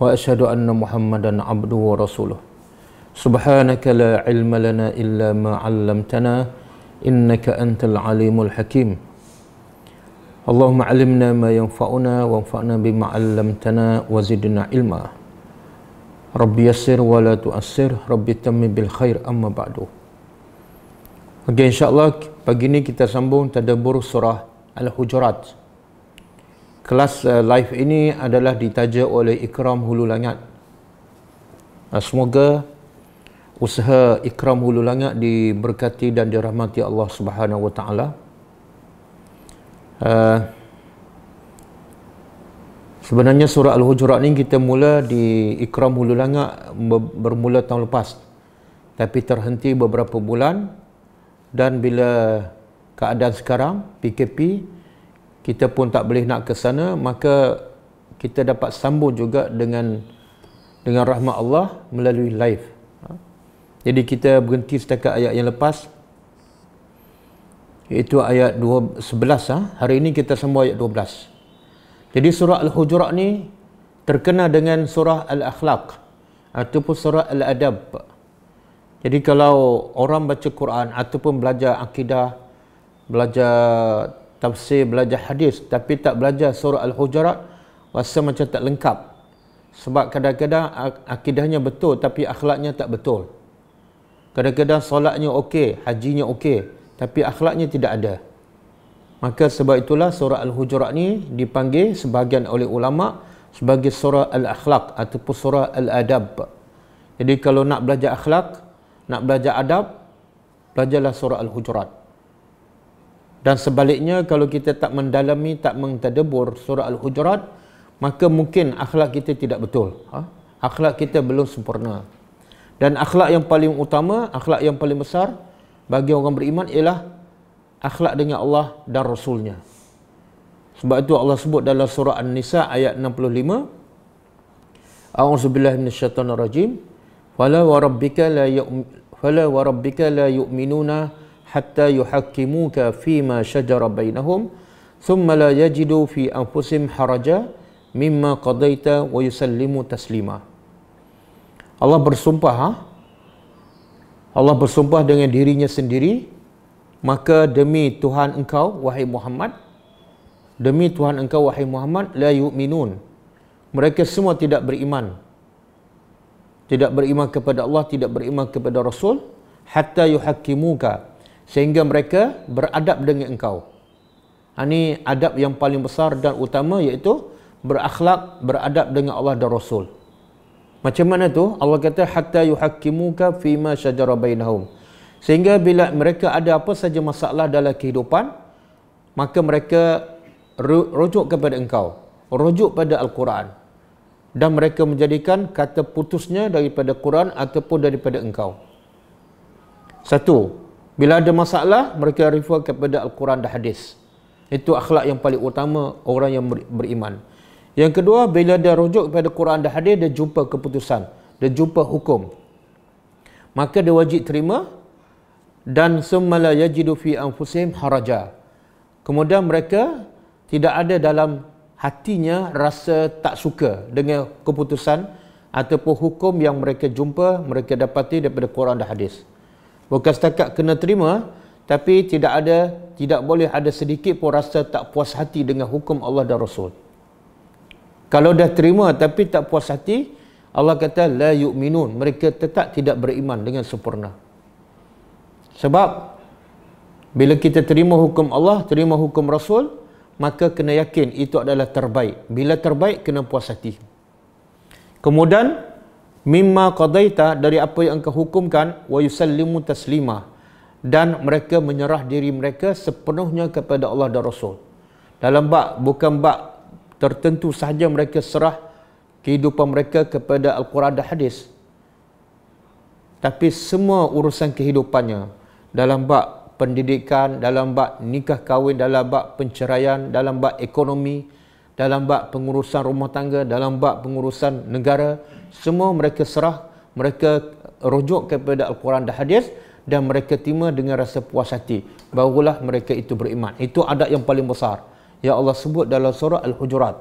wa ashadu anna muhammadan abdu wa rasuluh subhanaka la ilma lana illa ma allamtana anta al alimul hakim Allahumma alimna ma yanfa'una wa anfa'na bima'allamtana wa zidna ilma Rabbi yassir wa la tu'assir Rabbi tammi bil khair amma ba'du Okay insyaAllah pagi ni kita sambung tadabur surah Al-Hujurat kelas uh, live ini adalah ditaja oleh Ikram Hulu Langat. Uh, semoga usaha Ikram Hulu Langat diberkati dan dirahmati Allah Subhanahu Wa Taala. Eh, sebenarnya surah Al-Hujurat ni kita mula di Ikram Hulu Langat bermula tahun lepas. Tapi terhenti beberapa bulan dan bila keadaan sekarang PKP kita pun tak boleh nak ke sana maka kita dapat sambung juga dengan dengan rahmat Allah melalui live ha? jadi kita berhenti setakat ayat yang lepas iaitu ayat 11 ha? hari ini kita sambung ayat 12 jadi surah Al-Hujurat ni terkena dengan surah Al-Akhlaq ataupun surah Al-Adab jadi kalau orang baca Quran ataupun belajar akidah belajar tafsir, belajar hadis tapi tak belajar surah Al-Hujurat rasa macam tak lengkap sebab kadang-kadang akidahnya betul tapi akhlaknya tak betul kadang-kadang solatnya okey, hajinya okey tapi akhlaknya tidak ada maka sebab itulah surah Al-Hujurat ni dipanggil sebahagian oleh ulama' sebagai surah Al-Akhlaq ataupun surah Al-Adab jadi kalau nak belajar akhlak, nak belajar adab, belajarlah surah Al-Hujurat. Dan sebaliknya kalau kita tak mendalami, tak mentadabur surah Al-Hujurat, maka mungkin akhlak kita tidak betul. Ha? Akhlak kita belum sempurna. Dan akhlak yang paling utama, akhlak yang paling besar bagi orang beriman ialah akhlak dengan Allah dan Rasulnya. Sebab itu Allah sebut dalam surah An-Nisa ayat 65 A'udzu billahi minasyaitonir rajim. Fala wa rabbika la yu'minuna yu'minuna حتى يحكموك فيما شجر بينهم ثم yajidu fi في أنفسهم حرجا مما قضيت ويسلموا تسليما Allah bersumpah ha? Allah bersumpah dengan dirinya sendiri maka demi Tuhan engkau wahai Muhammad demi Tuhan engkau wahai Muhammad la yu'minun mereka semua tidak beriman tidak beriman kepada Allah tidak beriman kepada Rasul hatta yuhakkimuka sehingga mereka beradab dengan engkau. Ini ha, adab yang paling besar dan utama iaitu berakhlak beradab dengan Allah dan Rasul. Macam mana tu? Allah kata hatta yuhakkimuka fima shajara bainahum. Sehingga bila mereka ada apa saja masalah dalam kehidupan, maka mereka rujuk kepada engkau, rujuk pada al-Quran. Dan mereka menjadikan kata putusnya daripada Quran ataupun daripada engkau. Satu, bila ada masalah, mereka refer kepada Al-Quran dan Hadis. Itu akhlak yang paling utama orang yang beriman. Yang kedua, bila dia rujuk kepada al Quran dan Hadis, dia jumpa keputusan. Dia jumpa hukum. Maka dia wajib terima dan summala yajidu fi anfusihim haraja. Kemudian mereka tidak ada dalam hatinya rasa tak suka dengan keputusan ataupun hukum yang mereka jumpa, mereka dapati daripada al Quran dan Hadis. Bukan setakat kena terima tapi tidak ada tidak boleh ada sedikit pun rasa tak puas hati dengan hukum Allah dan Rasul. Kalau dah terima tapi tak puas hati, Allah kata la yu'minun, mereka tetap tidak beriman dengan sempurna. Sebab bila kita terima hukum Allah, terima hukum Rasul, maka kena yakin itu adalah terbaik. Bila terbaik kena puas hati. Kemudian mimma qadaita dari apa yang engkau hukumkan wa yusallimu taslima dan mereka menyerah diri mereka sepenuhnya kepada Allah dan Rasul dalam bab bukan bab tertentu sahaja mereka serah kehidupan mereka kepada al-Quran dan hadis tapi semua urusan kehidupannya dalam bab pendidikan dalam bab nikah kahwin dalam bab perceraian dalam bab ekonomi dalam bab pengurusan rumah tangga, dalam bab pengurusan negara, semua mereka serah, mereka rujuk kepada Al-Quran dan hadis dan mereka terima dengan rasa puas hati. Barulah mereka itu beriman. Itu adat yang paling besar. Ya Allah sebut dalam surah Al-Hujurat.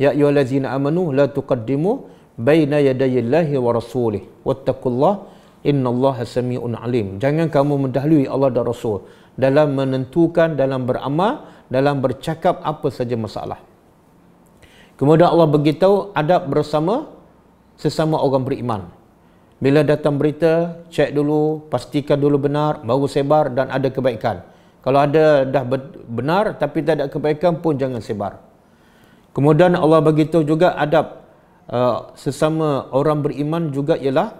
Ya ayyuhallazina amanu la tuqaddimu baina yadayillahi wa rasulih. Wattaqullah innallaha samiun alim. Jangan kamu mendahului Allah dan Rasul dalam menentukan, dalam beramal, dalam bercakap apa saja masalah. Kemudian Allah beritahu adab bersama sesama orang beriman. Bila datang berita, cek dulu, pastikan dulu benar, baru sebar dan ada kebaikan. Kalau ada dah benar tapi tak ada kebaikan pun jangan sebar. Kemudian Allah beritahu juga adab uh, sesama orang beriman juga ialah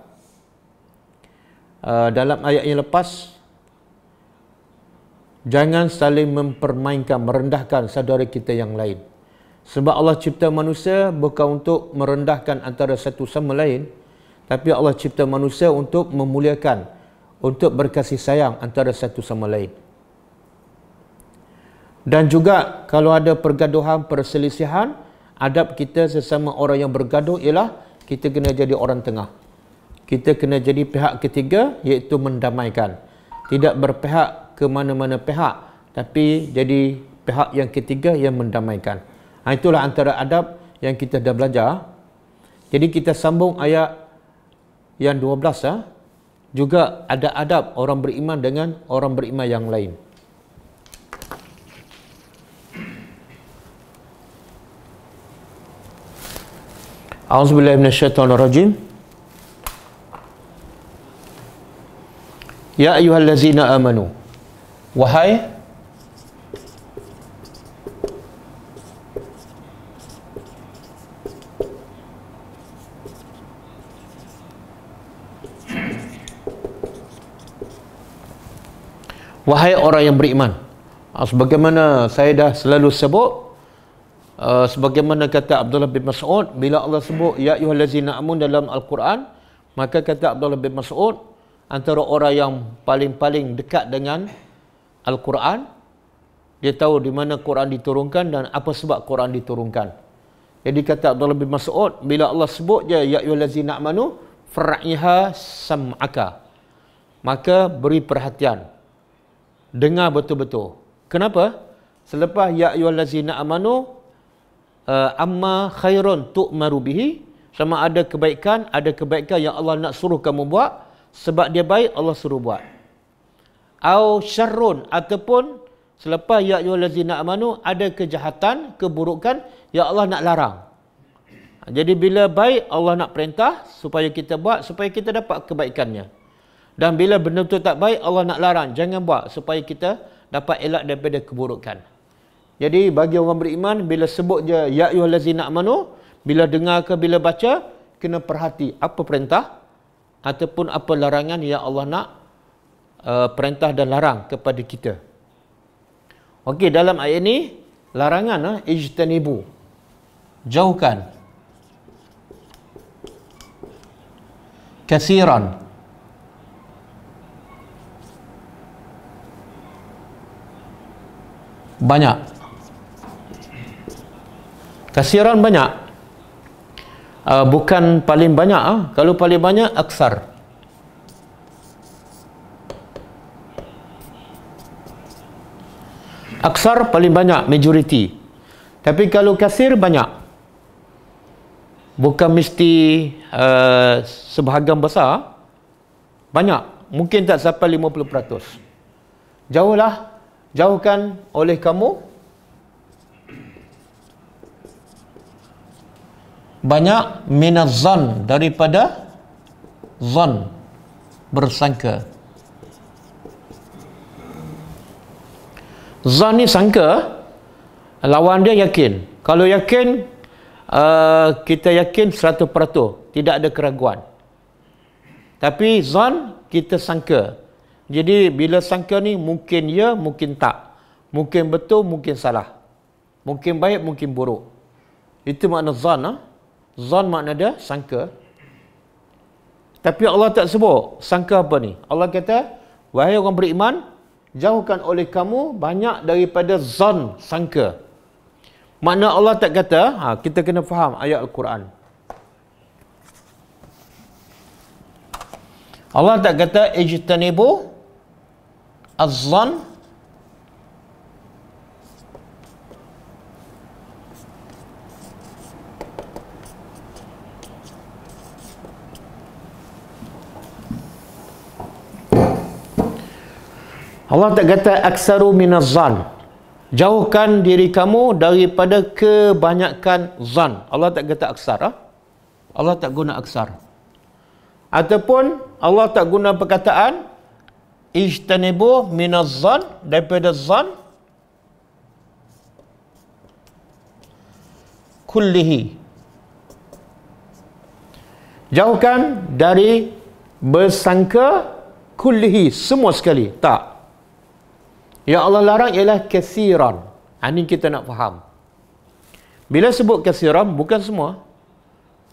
uh, dalam ayat yang lepas jangan saling mempermainkan merendahkan saudara kita yang lain sebab Allah cipta manusia bukan untuk merendahkan antara satu sama lain tapi Allah cipta manusia untuk memuliakan untuk berkasih sayang antara satu sama lain. Dan juga kalau ada pergaduhan perselisihan adab kita sesama orang yang bergaduh ialah kita kena jadi orang tengah. Kita kena jadi pihak ketiga iaitu mendamaikan. Tidak berpihak ke mana-mana pihak tapi jadi pihak yang ketiga yang mendamaikan. Ha, itulah antara adab yang kita dah belajar. Jadi kita sambung ayat yang 12 ha. juga ada adab orang beriman dengan orang beriman yang lain. أعوذ بالله من al الرجيم يا أيها الذين آمنوا وهاي wahai orang yang beriman ah, sebagaimana saya dah selalu sebut ah, sebagaimana kata Abdullah bin Mas'ud bila Allah sebut ya ayyuhallazina amun dalam al-Quran maka kata Abdullah bin Mas'ud antara orang yang paling-paling dekat dengan al-Quran dia tahu di mana Quran diturunkan dan apa sebab Quran diturunkan jadi kata Abdullah bin Mas'ud bila Allah sebut je ya ayyuhallazina amanu fa'iha sam'aka maka beri perhatian dengar betul-betul. Kenapa? Selepas ya ayyuhallazina amanu uh, amma khairun tu'maru bihi sama ada kebaikan, ada kebaikan yang Allah nak suruh kamu buat sebab dia baik Allah suruh buat. Au syarrun ataupun selepas ya ayyuhallazina amanu ada kejahatan, keburukan yang Allah nak larang. Jadi bila baik Allah nak perintah supaya kita buat supaya kita dapat kebaikannya. Dan bila benda tu tak baik, Allah nak larang. Jangan buat supaya kita dapat elak daripada keburukan. Jadi bagi orang beriman, bila sebut je, Ya Yuh nak Amanu, bila dengar ke bila baca, kena perhati apa perintah ataupun apa larangan yang Allah nak uh, perintah dan larang kepada kita. Okey, dalam ayat ini larangan, uh, ijtanibu. Jauhkan. Kasiran. Kasiran. banyak kasiran banyak uh, bukan paling banyak uh. kalau paling banyak aksar aksar paling banyak majoriti tapi kalau kasir banyak bukan mesti uh, sebahagian besar banyak mungkin tak sampai 50% jauhlah jauhkan oleh kamu banyak minazan daripada zan bersangka zan ni sangka lawan dia yakin kalau yakin uh, kita yakin 100% tidak ada keraguan tapi zan kita sangka jadi bila sangka ni mungkin ya, mungkin tak. Mungkin betul, mungkin salah. Mungkin baik, mungkin buruk. Itu makna zan. Ha? Zan makna dia sangka. Tapi Allah tak sebut sangka apa ni. Allah kata, wahai orang beriman, jauhkan oleh kamu banyak daripada zan sangka. Makna Allah tak kata, ha, kita kena faham ayat Al-Quran. Allah tak kata ijtanibu Al-zan, Allah tak kata aksaru minaz zan. Jauhkan diri kamu daripada kebanyakan zan. Allah tak kata aksar. Ha? Allah tak guna aksar. Ataupun Allah tak guna perkataan ijtanibu min zan daripada zan kullihi jauhkan dari bersangka kullihi semua sekali tak Ya Allah larang ialah kathiran. Ini ha, kita nak faham. Bila sebut kathiran, bukan semua.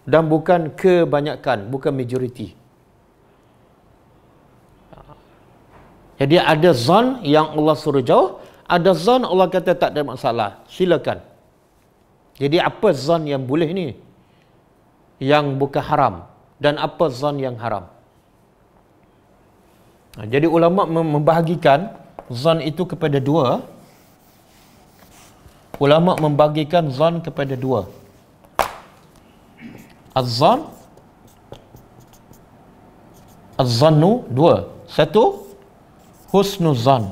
Dan bukan kebanyakan. Bukan majoriti. Jadi eh, ada zon yang Allah suruh jauh, ada zon Allah kata tak ada masalah. Silakan. Jadi apa zon yang boleh ni? Yang bukan haram dan apa zon yang haram? Ha, jadi ulama membahagikan zon itu kepada dua. Ulama membagikan zon kepada dua. Az-zan Az-zannu dua. Satu husnuzan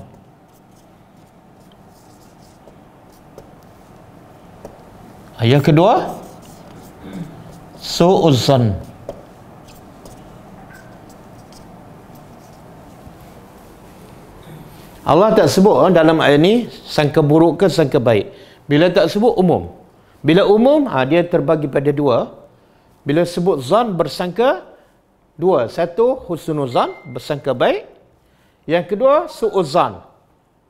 ayat kedua suuzan Allah tak sebut oh, dalam ayat ni sangka buruk ke sangka baik bila tak sebut umum bila umum ha, dia terbagi pada dua bila sebut zan bersangka dua satu husnuzan bersangka baik yang kedua, suuzan.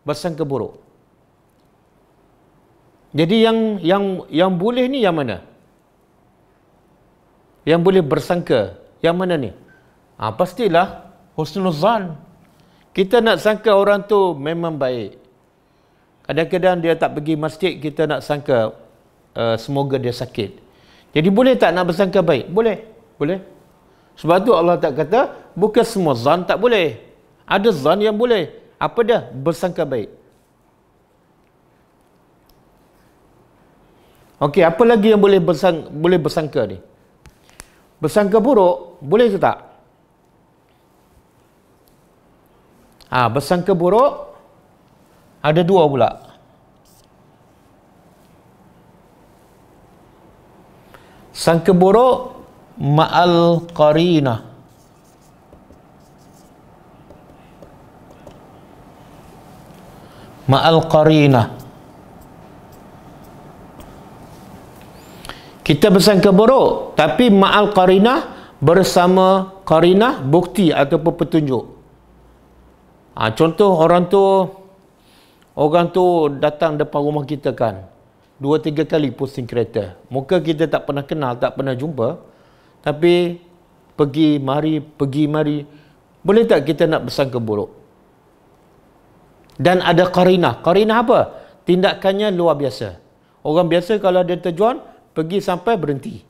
Bersangka buruk. Jadi yang yang yang boleh ni yang mana? Yang boleh bersangka. Yang mana ni? Ha, pastilah husnuzan. Kita nak sangka orang tu memang baik. Kadang-kadang dia tak pergi masjid, kita nak sangka uh, semoga dia sakit. Jadi boleh tak nak bersangka baik? Boleh. Boleh. Sebab tu Allah tak kata, bukan semua zan tak boleh. Ada zan yang boleh. Apa dia? Bersangka baik. Okey, apa lagi yang boleh bersang, boleh bersangka ni? Bersangka buruk, boleh ke tak? Ha, bersangka buruk, ada dua pula. Sangka buruk, ma'al qarinah. ma'al qarinah kita bersangka buruk tapi ma'al qarinah bersama qarinah bukti ataupun petunjuk ha, contoh orang tu orang tu datang depan rumah kita kan dua tiga kali pusing kereta muka kita tak pernah kenal tak pernah jumpa tapi pergi mari pergi mari boleh tak kita nak bersangka buruk dan ada qarinah. Qarinah apa? Tindakannya luar biasa. Orang biasa kalau dia terjun pergi sampai berhenti.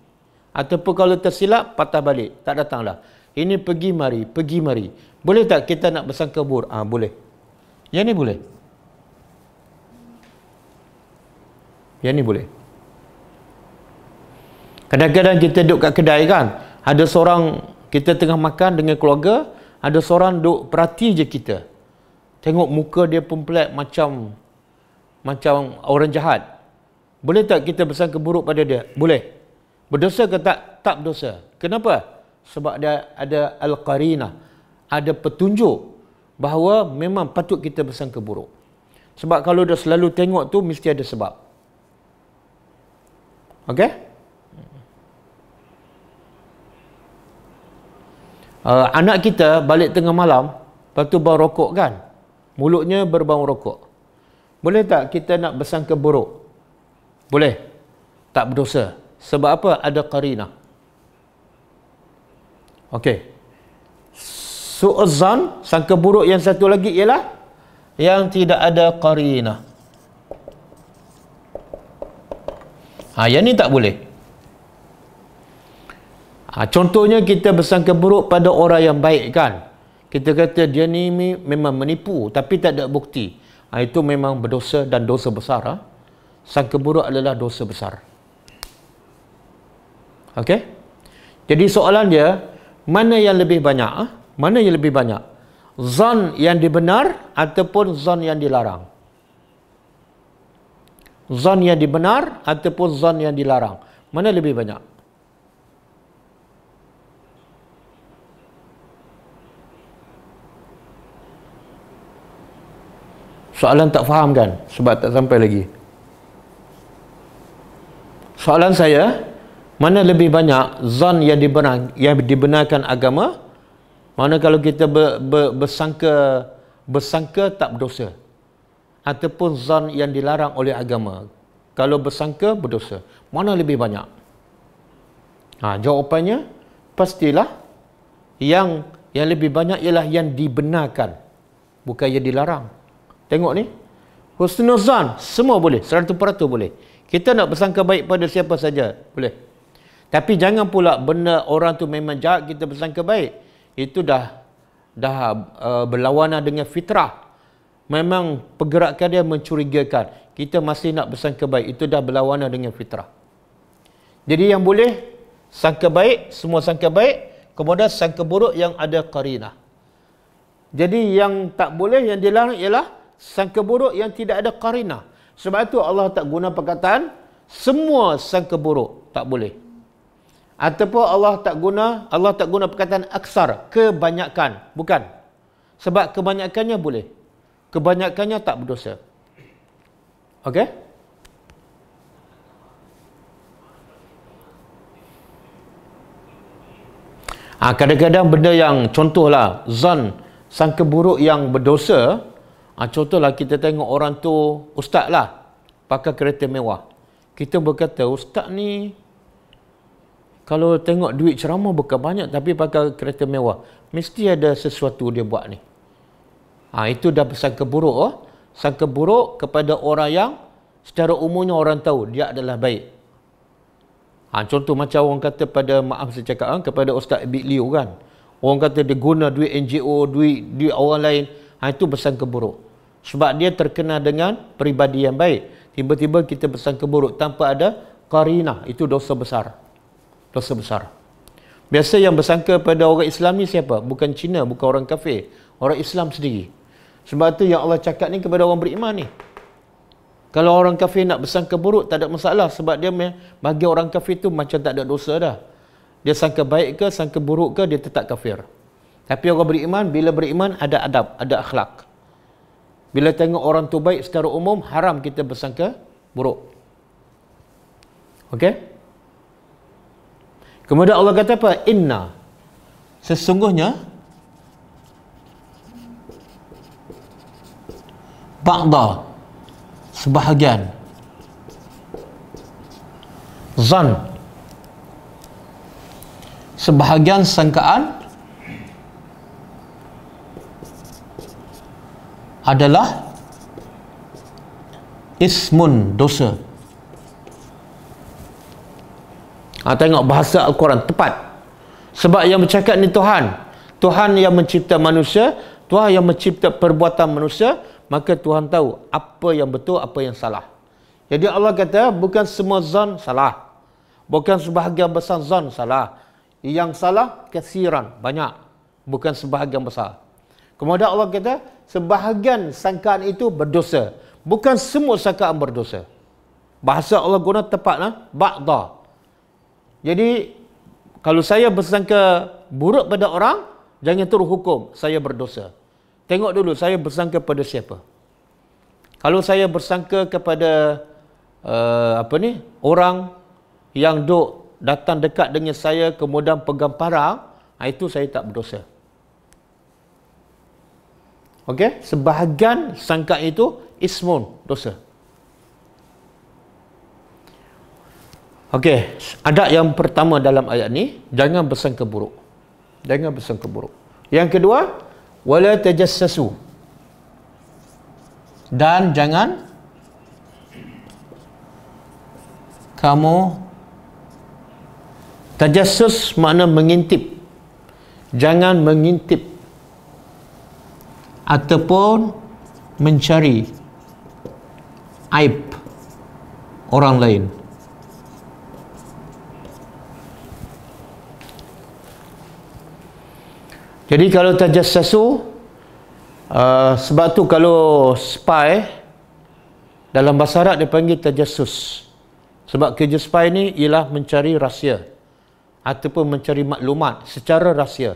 Ataupun kalau tersilap patah balik, tak datanglah. Ini pergi mari, pergi mari. Boleh tak kita nak bersangka bur? Ah ha, boleh. Yang ni boleh. Yang ni boleh. Kadang-kadang kita duduk kat kedai kan, ada seorang kita tengah makan dengan keluarga, ada seorang duk perhati je kita. Tengok muka dia pun pelik macam macam orang jahat. Boleh tak kita bersangka buruk pada dia? Boleh. Berdosa ke tak? Tak berdosa. Kenapa? Sebab dia ada al-qarina. Ada petunjuk bahawa memang patut kita bersangka buruk. Sebab kalau dia selalu tengok tu mesti ada sebab. Okey? Uh, anak kita balik tengah malam, lepas tu bau rokok kan? Mulutnya berbau rokok. Boleh tak kita nak bersangka buruk? Boleh. Tak berdosa. Sebab apa? Ada karina. Okey. Su'zan, sangka buruk yang satu lagi ialah yang tidak ada karina. Ha, yang ni tak boleh. Ha, contohnya kita bersangka buruk pada orang yang baik kan? kita kata dia ni memang menipu tapi tak ada bukti ha, itu memang berdosa dan dosa besar ha? sangka buruk adalah dosa besar ok jadi soalan dia mana yang lebih banyak ha? mana yang lebih banyak zon yang dibenar ataupun zon yang dilarang zon yang dibenar ataupun zon yang dilarang mana lebih banyak Soalan tak faham kan? Sebab tak sampai lagi. Soalan saya, mana lebih banyak zon yang dibenar, yang dibenarkan agama? Mana kalau kita ber, ber, bersangka bersangka tak berdosa? Ataupun zon yang dilarang oleh agama? Kalau bersangka berdosa, mana lebih banyak? Ha, jawapannya pastilah yang yang lebih banyak ialah yang dibenarkan bukan yang dilarang. Tengok ni. Husnuzan, semua boleh. 100% boleh. Kita nak bersangka baik pada siapa saja. Boleh. Tapi jangan pula benda orang tu memang jahat, kita bersangka baik. Itu dah dah uh, berlawanan dengan fitrah. Memang pergerakan dia mencurigakan. Kita masih nak bersangka baik. Itu dah berlawanan dengan fitrah. Jadi yang boleh, sangka baik, semua sangka baik. Kemudian sangka buruk yang ada karinah. Jadi yang tak boleh, yang dilarang ialah sangka buruk yang tidak ada karina. Sebab itu Allah tak guna perkataan semua sangka buruk tak boleh. Ataupun Allah tak guna Allah tak guna perkataan aksar kebanyakan bukan. Sebab kebanyakannya boleh. Kebanyakannya tak berdosa. Okey? Ha, kadang-kadang benda yang contohlah zon sangka buruk yang berdosa Ha, contohlah kita tengok orang tu, ustaz lah, pakai kereta mewah. Kita berkata, ustaz ni, kalau tengok duit ceramah bukan banyak tapi pakai kereta mewah. Mesti ada sesuatu dia buat ni. Ha, itu dah pesan keburuk. Oh. Sangka buruk kepada orang yang secara umumnya orang tahu dia adalah baik. Ha, contoh macam orang kata pada maaf saya cakap kan, kepada Ustaz Abid Liu kan. Orang kata dia guna duit NGO, duit, duit orang lain. Ha, itu pesan keburuk sebab dia terkena dengan peribadi yang baik tiba-tiba kita bersangka buruk tanpa ada qarinah itu dosa besar dosa besar biasa yang bersangka pada orang Islam ni siapa bukan Cina bukan orang kafir orang Islam sendiri sebab tu yang Allah cakap ni kepada orang beriman ni kalau orang kafir nak bersangka buruk tak ada masalah sebab dia bagi orang kafir tu macam tak ada dosa dah dia sangka baik ke sangka buruk ke dia tetap kafir tapi orang beriman bila beriman ada adab ada akhlak bila tengok orang tu baik secara umum, haram kita bersangka buruk. Okey? Kemudian Allah kata apa? Inna. Sesungguhnya, Ba'da. Sebahagian. Zan. Sebahagian sangkaan. adalah ismun dosa ha, tengok bahasa Al-Quran tepat sebab yang bercakap ni Tuhan Tuhan yang mencipta manusia Tuhan yang mencipta perbuatan manusia maka Tuhan tahu apa yang betul apa yang salah jadi Allah kata bukan semua zon salah bukan sebahagian besar zon salah yang salah kesiran banyak bukan sebahagian besar kemudian Allah kata sebahagian sangkaan itu berdosa. Bukan semua sangkaan berdosa. Bahasa Allah guna tepat lah. Ba'da. Jadi, kalau saya bersangka buruk pada orang, jangan terus hukum. Saya berdosa. Tengok dulu saya bersangka pada siapa. Kalau saya bersangka kepada uh, apa ni orang yang duk datang dekat dengan saya kemudian pegang parang, ah, itu saya tak berdosa. Okey, sebahagian sangka itu ismun dosa. Okey, ada yang pertama dalam ayat ni, jangan bersangka buruk. Jangan bersangka buruk. Yang kedua, wala tajassasu. Dan jangan kamu tajassus makna mengintip. Jangan mengintip ataupun mencari aib orang lain jadi kalau tajassasu uh, sebab tu kalau spy dalam bahasa Arab dia panggil tajassus sebab kerja spy ni ialah mencari rahsia ataupun mencari maklumat secara rahsia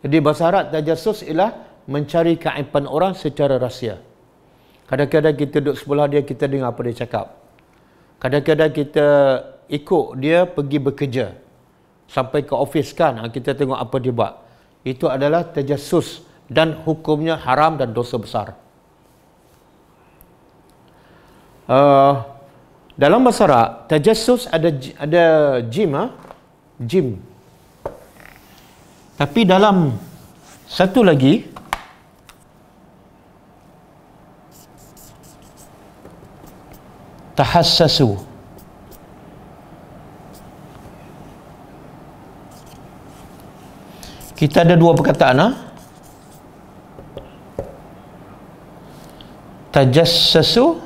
jadi bahasa Arab tajassus ialah mencari keaipan orang secara rahsia. Kadang-kadang kita duduk sebelah dia, kita dengar apa dia cakap. Kadang-kadang kita ikut dia pergi bekerja. Sampai ke ofis kan, ha, kita tengok apa dia buat. Itu adalah terjasus dan hukumnya haram dan dosa besar. Uh, dalam bahasa Arab, terjasus ada ada jim. Ha? Jim. Tapi dalam satu lagi, tahassasu kita ada dua perkataan ha? tajassasu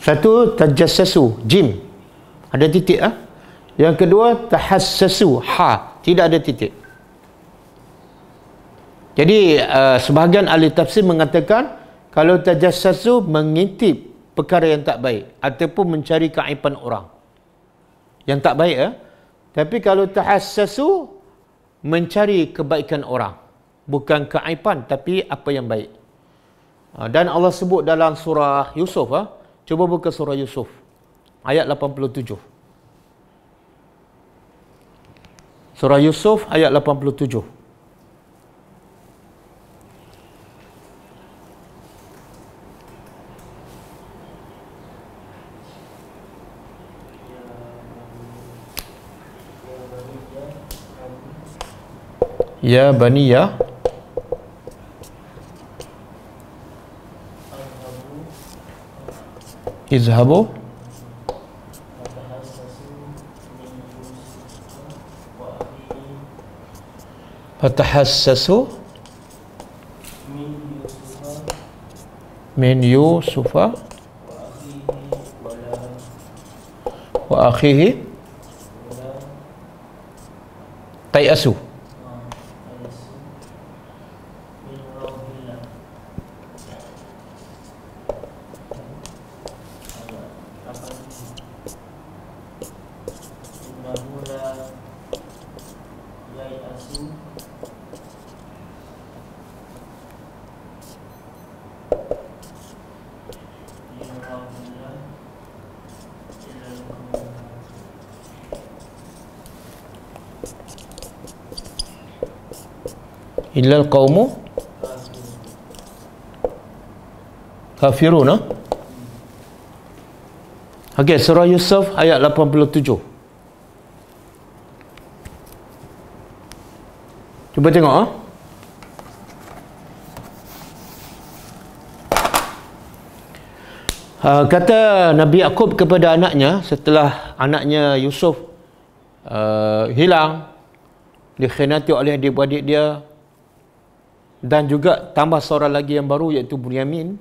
satu tajassasu jim ada titik ah ha? yang kedua tahassasu ha tidak ada titik jadi uh, sebahagian ahli tafsir mengatakan kalau tajassus tu mengintip perkara yang tak baik ataupun mencari keaiban orang. Yang tak baik ya. Eh? Tapi kalau tahassus tu mencari kebaikan orang. Bukan keaiban tapi apa yang baik. Uh, dan Allah sebut dalam surah Yusuf. Eh? Cuba buka surah Yusuf. Ayat 87. Surah Yusuf ayat 87. يا بني اذهبوا فتحسسوا من يوسف وأخيه تيأسوا illa al-qawmu kafiruna ha? ok surah Yusuf ayat 87 cuba tengok ah. Uh, kata Nabi Yaakob kepada anaknya setelah anaknya Yusuf uh, hilang dikhianati oleh adik-adik dia dan juga tambah seorang lagi yang baru iaitu Bunyamin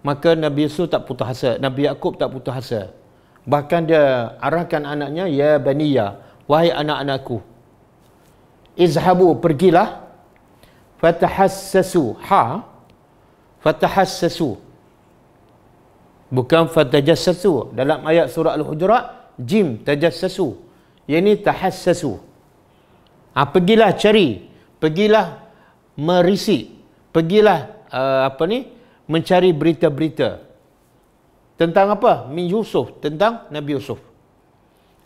maka Nabi Yusuf tak putus asa Nabi Yaakob tak putus asa bahkan dia arahkan anaknya ya baniya wahai anak-anakku izhabu pergilah sesu, ha sesu, bukan sesu. dalam ayat surah al-hujurat jim tajassasu yang ini sesu. ha, pergilah cari pergilah Merisi, Pergilah uh, apa ni mencari berita-berita. Tentang apa? Min Yusuf. Tentang Nabi Yusuf.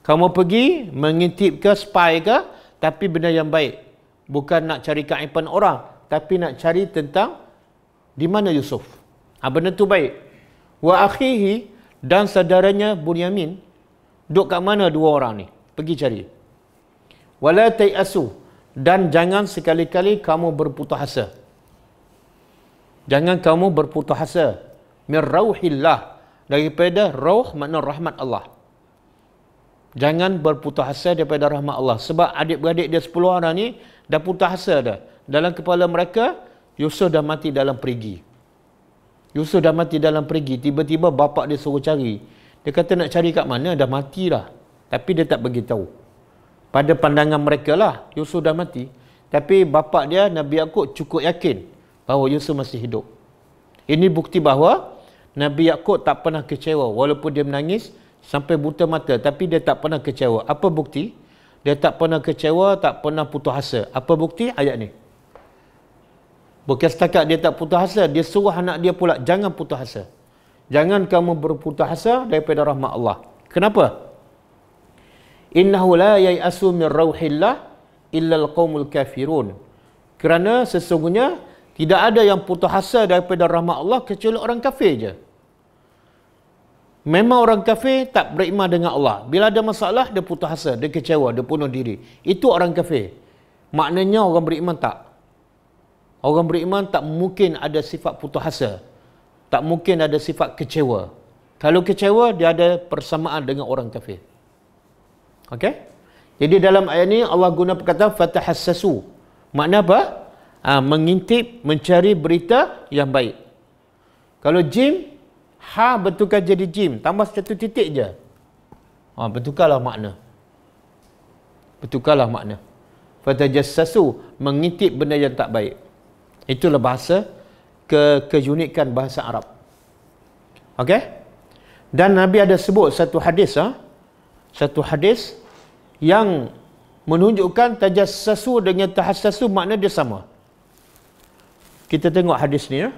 Kamu pergi mengintip ke spy ke tapi benda yang baik. Bukan nak cari kaipan orang. Tapi nak cari tentang di mana Yusuf. Ha, ah, benda tu baik. Wa akhihi dan saudaranya Bunyamin duduk kat mana dua orang ni? Pergi cari. Wala tai'asu dan jangan sekali-kali kamu berputus asa. Jangan kamu berputus asa min rauhillah daripada rauh makna rahmat Allah. Jangan berputus asa daripada rahmat Allah sebab adik-beradik dia 10 orang ni dah putus asa dah. Dalam kepala mereka Yusuf dah mati dalam perigi. Yusuf dah mati dalam perigi, tiba-tiba bapak dia suruh cari. Dia kata nak cari kat mana, dah mati dah. Tapi dia tak bagi tahu pada pandangan mereka lah Yusuf dah mati tapi bapa dia Nabi Yakub cukup yakin bahawa Yusuf masih hidup ini bukti bahawa Nabi Yakub tak pernah kecewa walaupun dia menangis sampai buta mata tapi dia tak pernah kecewa apa bukti dia tak pernah kecewa tak pernah putus asa apa bukti ayat ni bukan setakat dia tak putus asa dia suruh anak dia pula jangan putus asa jangan kamu berputus asa daripada rahmat Allah kenapa innahu la yai'asu min rauhillah illa al-qaumul kafirun kerana sesungguhnya tidak ada yang putus asa daripada rahmat Allah kecuali orang kafir je memang orang kafir tak beriman dengan Allah bila ada masalah dia putus asa dia kecewa dia bunuh diri itu orang kafir maknanya orang beriman tak orang beriman tak mungkin ada sifat putus asa tak mungkin ada sifat kecewa kalau kecewa dia ada persamaan dengan orang kafir Okey. Jadi dalam ayat ini Allah guna perkataan fatahassasu. Makna apa? Ha, mengintip, mencari berita yang baik. Kalau jim, ha bertukar jadi jim. Tambah satu titik je. Ha, bertukarlah makna. Bertukarlah makna. Fatahassasu, mengintip benda yang tak baik. Itulah bahasa ke keunikan bahasa Arab. Okey? Dan Nabi ada sebut satu hadis. Ha? satu hadis yang menunjukkan tajassasu dengan tahassasu makna dia sama. Kita tengok hadis ni ya.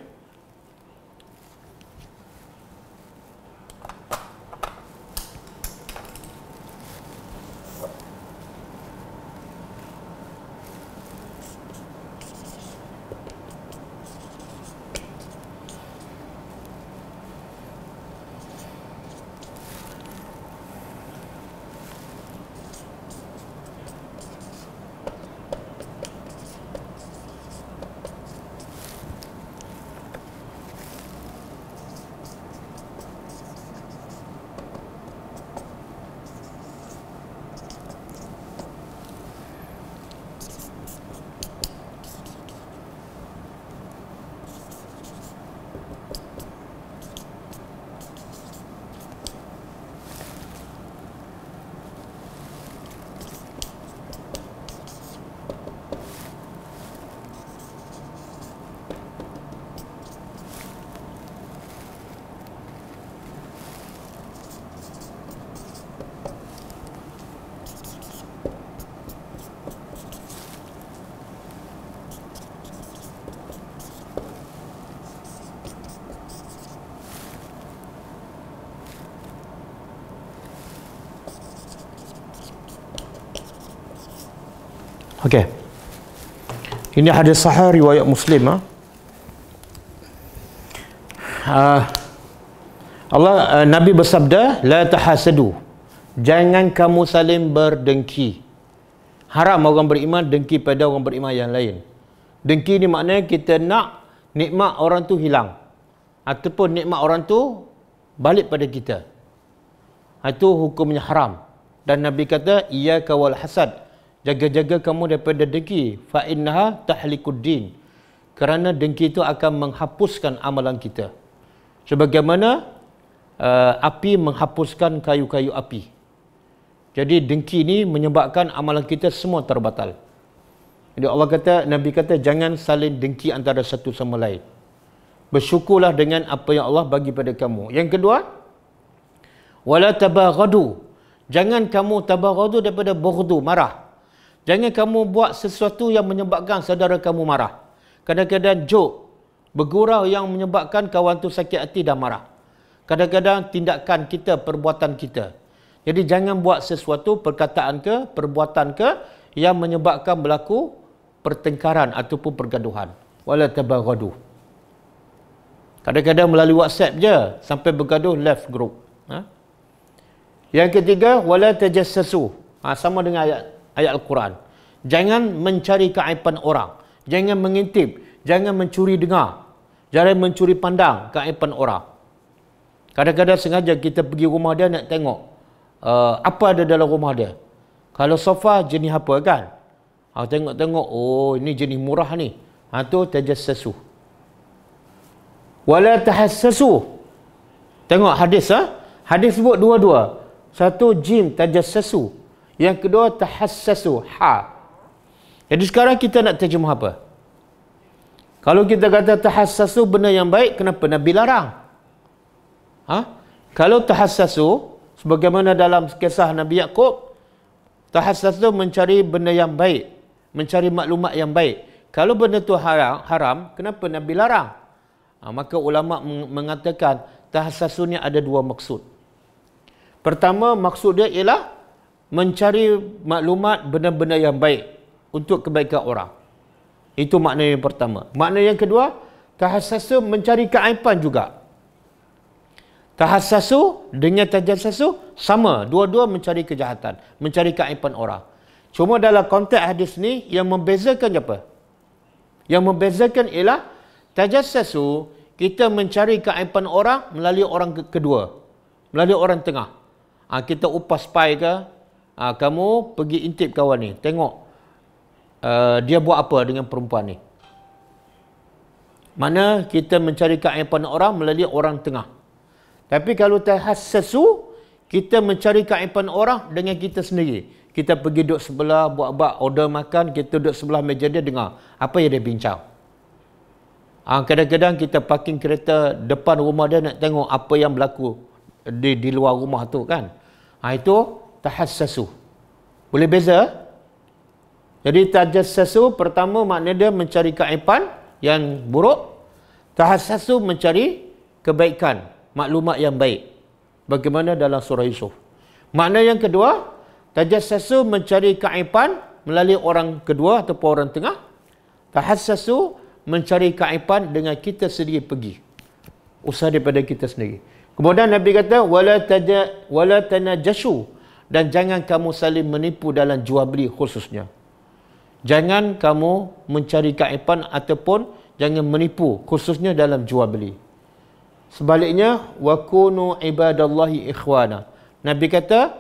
Okey. Ini hadis sahih riwayat Muslim ha? ah. Uh, Allah uh, Nabi bersabda la tahasadu. Jangan kamu saling berdengki. Haram orang beriman dengki pada orang beriman yang lain. Dengki ni maknanya kita nak nikmat orang tu hilang ataupun nikmat orang tu balik pada kita. Itu hukumnya haram. Dan Nabi kata iyyaka wal hasad jaga-jaga kamu daripada dengki fa innaha kerana dengki itu akan menghapuskan amalan kita sebagaimana uh, api menghapuskan kayu-kayu api jadi dengki ini menyebabkan amalan kita semua terbatal jadi Allah kata nabi kata jangan saling dengki antara satu sama lain bersyukurlah dengan apa yang Allah bagi pada kamu yang kedua wala tabaghadu jangan kamu tabaghadu daripada bughdu marah Jangan kamu buat sesuatu yang menyebabkan saudara kamu marah. Kadang-kadang joke, bergurau yang menyebabkan kawan tu sakit hati dan marah. Kadang-kadang tindakan kita, perbuatan kita. Jadi jangan buat sesuatu perkataan ke, perbuatan ke yang menyebabkan berlaku pertengkaran ataupun pergaduhan. Wala tabaghadu. Kadang-kadang melalui WhatsApp je sampai bergaduh left group. Ha? Yang ketiga, walau tajassasu. Ha, sama dengan ayat ayat Al-Quran. Jangan mencari keaipan orang. Jangan mengintip. Jangan mencuri dengar. Jangan mencuri pandang keaipan orang. Kadang-kadang sengaja kita pergi rumah dia nak tengok uh, apa ada dalam rumah dia. Kalau sofa jenis apa kan? Ha, tengok-tengok, oh ini jenis murah ni. Ha, tu Walau Wala tahassasu. Tengok hadis ha? Hadis sebut dua-dua. Satu jim tajas tajassasu. Yang kedua tahassasu ha. Jadi sekarang kita nak terjemah apa? Kalau kita kata tahassasu benda yang baik kenapa Nabi larang? Ha? Kalau tahassasu sebagaimana dalam kisah Nabi Yakub tahassasu mencari benda yang baik, mencari maklumat yang baik. Kalau benda tu haram, haram kenapa Nabi larang? Ha, maka ulama mengatakan tahassasu ni ada dua maksud. Pertama maksud dia ialah mencari maklumat benda-benda yang baik untuk kebaikan orang. Itu makna yang pertama. Makna yang kedua, tahassasu mencari keaipan juga. Tahassasu dengan tajassasu sama, dua-dua mencari kejahatan, mencari keaipan orang. Cuma dalam konteks hadis ni yang membezakan apa? Yang membezakan ialah tajassasu kita mencari keaipan orang melalui orang kedua. Melalui orang tengah. Ha, kita upah spy ke, Ah ha, kamu pergi intip kawan ni, tengok uh, dia buat apa dengan perempuan ni. Mana kita mencari keaiban orang melalui orang tengah. Tapi kalau sesu kita mencari keaiban orang dengan kita sendiri. Kita pergi duduk sebelah buat bab order makan, kita duduk sebelah meja dia dengar apa yang dia bincang. Ah kadang-kadang kita parking kereta depan rumah dia nak tengok apa yang berlaku di di luar rumah tu kan. Ah ha, itu tahassasu. Boleh beza? Jadi tajassasu pertama makna dia mencari kaipan yang buruk. Tahassasu mencari kebaikan, maklumat yang baik. Bagaimana dalam surah Yusuf. Makna yang kedua, tajassasu mencari kaipan melalui orang kedua ataupun orang tengah. Tahassasu mencari kaipan dengan kita sendiri pergi. Usaha daripada kita sendiri. Kemudian Nabi kata wala taja wala tanajashu dan jangan kamu saling menipu dalam jual beli khususnya. Jangan kamu mencari kaipan ataupun jangan menipu khususnya dalam jual beli. Sebaliknya wakunu ibadallahi ikhwana. Nabi kata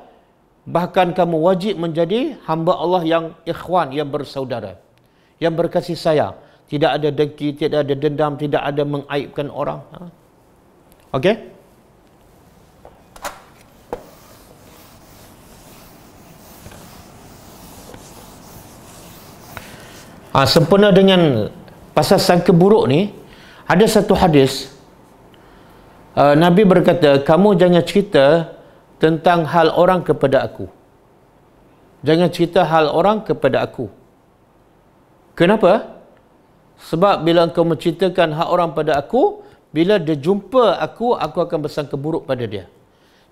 bahkan kamu wajib menjadi hamba Allah yang ikhwan yang bersaudara yang berkasih sayang. Tidak ada dengki, tidak ada dendam, tidak ada mengaibkan orang. Ha? Okey? Ha, sempena dengan pasal sangka buruk ni, ada satu hadis. Ha, Nabi berkata, kamu jangan cerita tentang hal orang kepada aku. Jangan cerita hal orang kepada aku. Kenapa? Sebab bila engkau menceritakan hak orang pada aku, bila dia jumpa aku, aku akan bersangka buruk pada dia.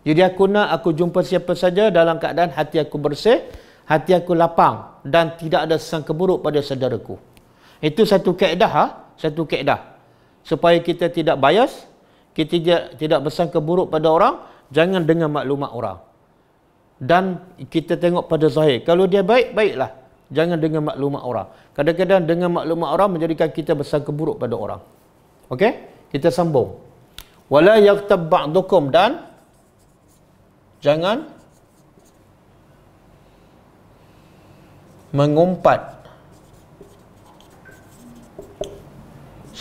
Jadi aku nak aku jumpa siapa saja dalam keadaan hati aku bersih, hati aku lapang dan tidak ada sangka buruk pada saudaraku. Itu satu kaedah, ha? satu kaedah. Supaya kita tidak bias, kita tidak, tidak bersangka buruk pada orang, jangan dengar maklumat orang. Dan kita tengok pada zahir. Kalau dia baik, baiklah. Jangan dengar maklumat orang. Kadang-kadang dengan maklumat orang menjadikan kita bersangka buruk pada orang. Okey? Kita sambung. Wala yaktab ba'dukum dan jangan mengumpat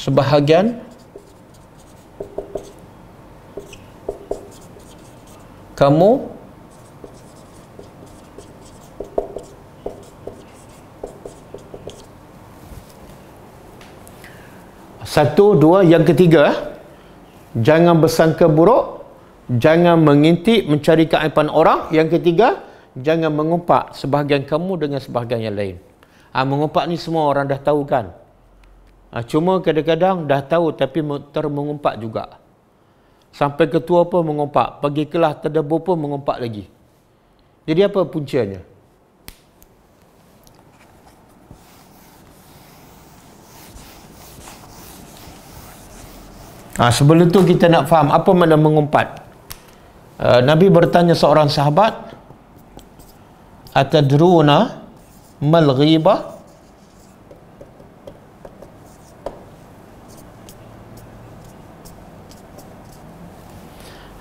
sebahagian kamu satu dua yang ketiga jangan bersangka buruk jangan mengintip mencari keaiban orang yang ketiga jangan mengumpat sebahagian kamu dengan sebahagian yang lain. Ha, mengumpat ni semua orang dah tahu kan? Ha, cuma kadang-kadang dah tahu tapi termengumpat juga. Sampai ketua pun mengumpat. Pergi kelah terdebur pun mengumpat lagi. Jadi apa puncanya? Ha, sebelum tu kita nak faham apa mana mengumpat. Uh, Nabi bertanya seorang sahabat, atadruna mal ghibah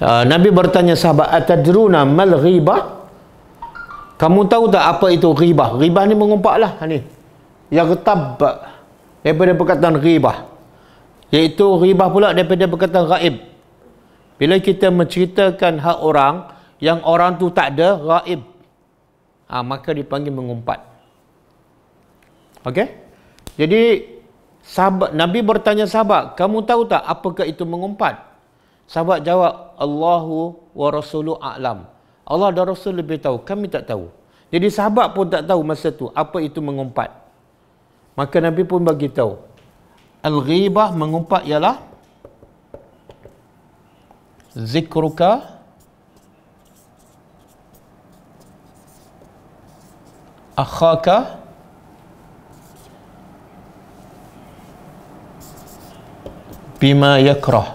uh, Nabi bertanya sahabat atadruna mal ghibah kamu tahu tak apa itu ghibah ghibah ni mengumpat lah ha, ni yang tab daripada perkataan ghibah Yaitu ghibah pula daripada perkataan ghaib bila kita menceritakan hak orang yang orang tu tak ada ghaib uh, maka dipanggil mengumpat. Okey? Jadi sahabat Nabi bertanya sahabat, "Kamu tahu tak apakah itu mengumpat?" Sahabat jawab, "Allahu wa rasuluhu a'lam." Allah dan Rasul lebih tahu, kami tak tahu. Jadi sahabat pun tak tahu masa tu apa itu mengumpat. Maka Nabi pun bagi tahu. Al-ghibah mengumpat ialah zikruka akhaka bima yakrah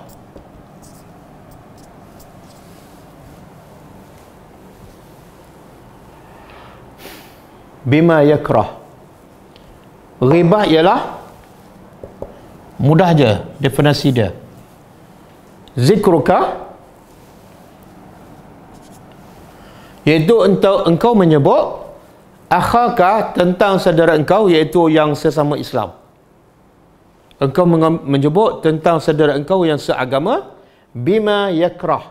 bima yakrah ghibah ialah mudah je definisi dia zikruka iaitu engkau, engkau menyebut akhakah tentang saudara engkau iaitu yang sesama Islam engkau menyebut tentang saudara engkau yang seagama bima yakrah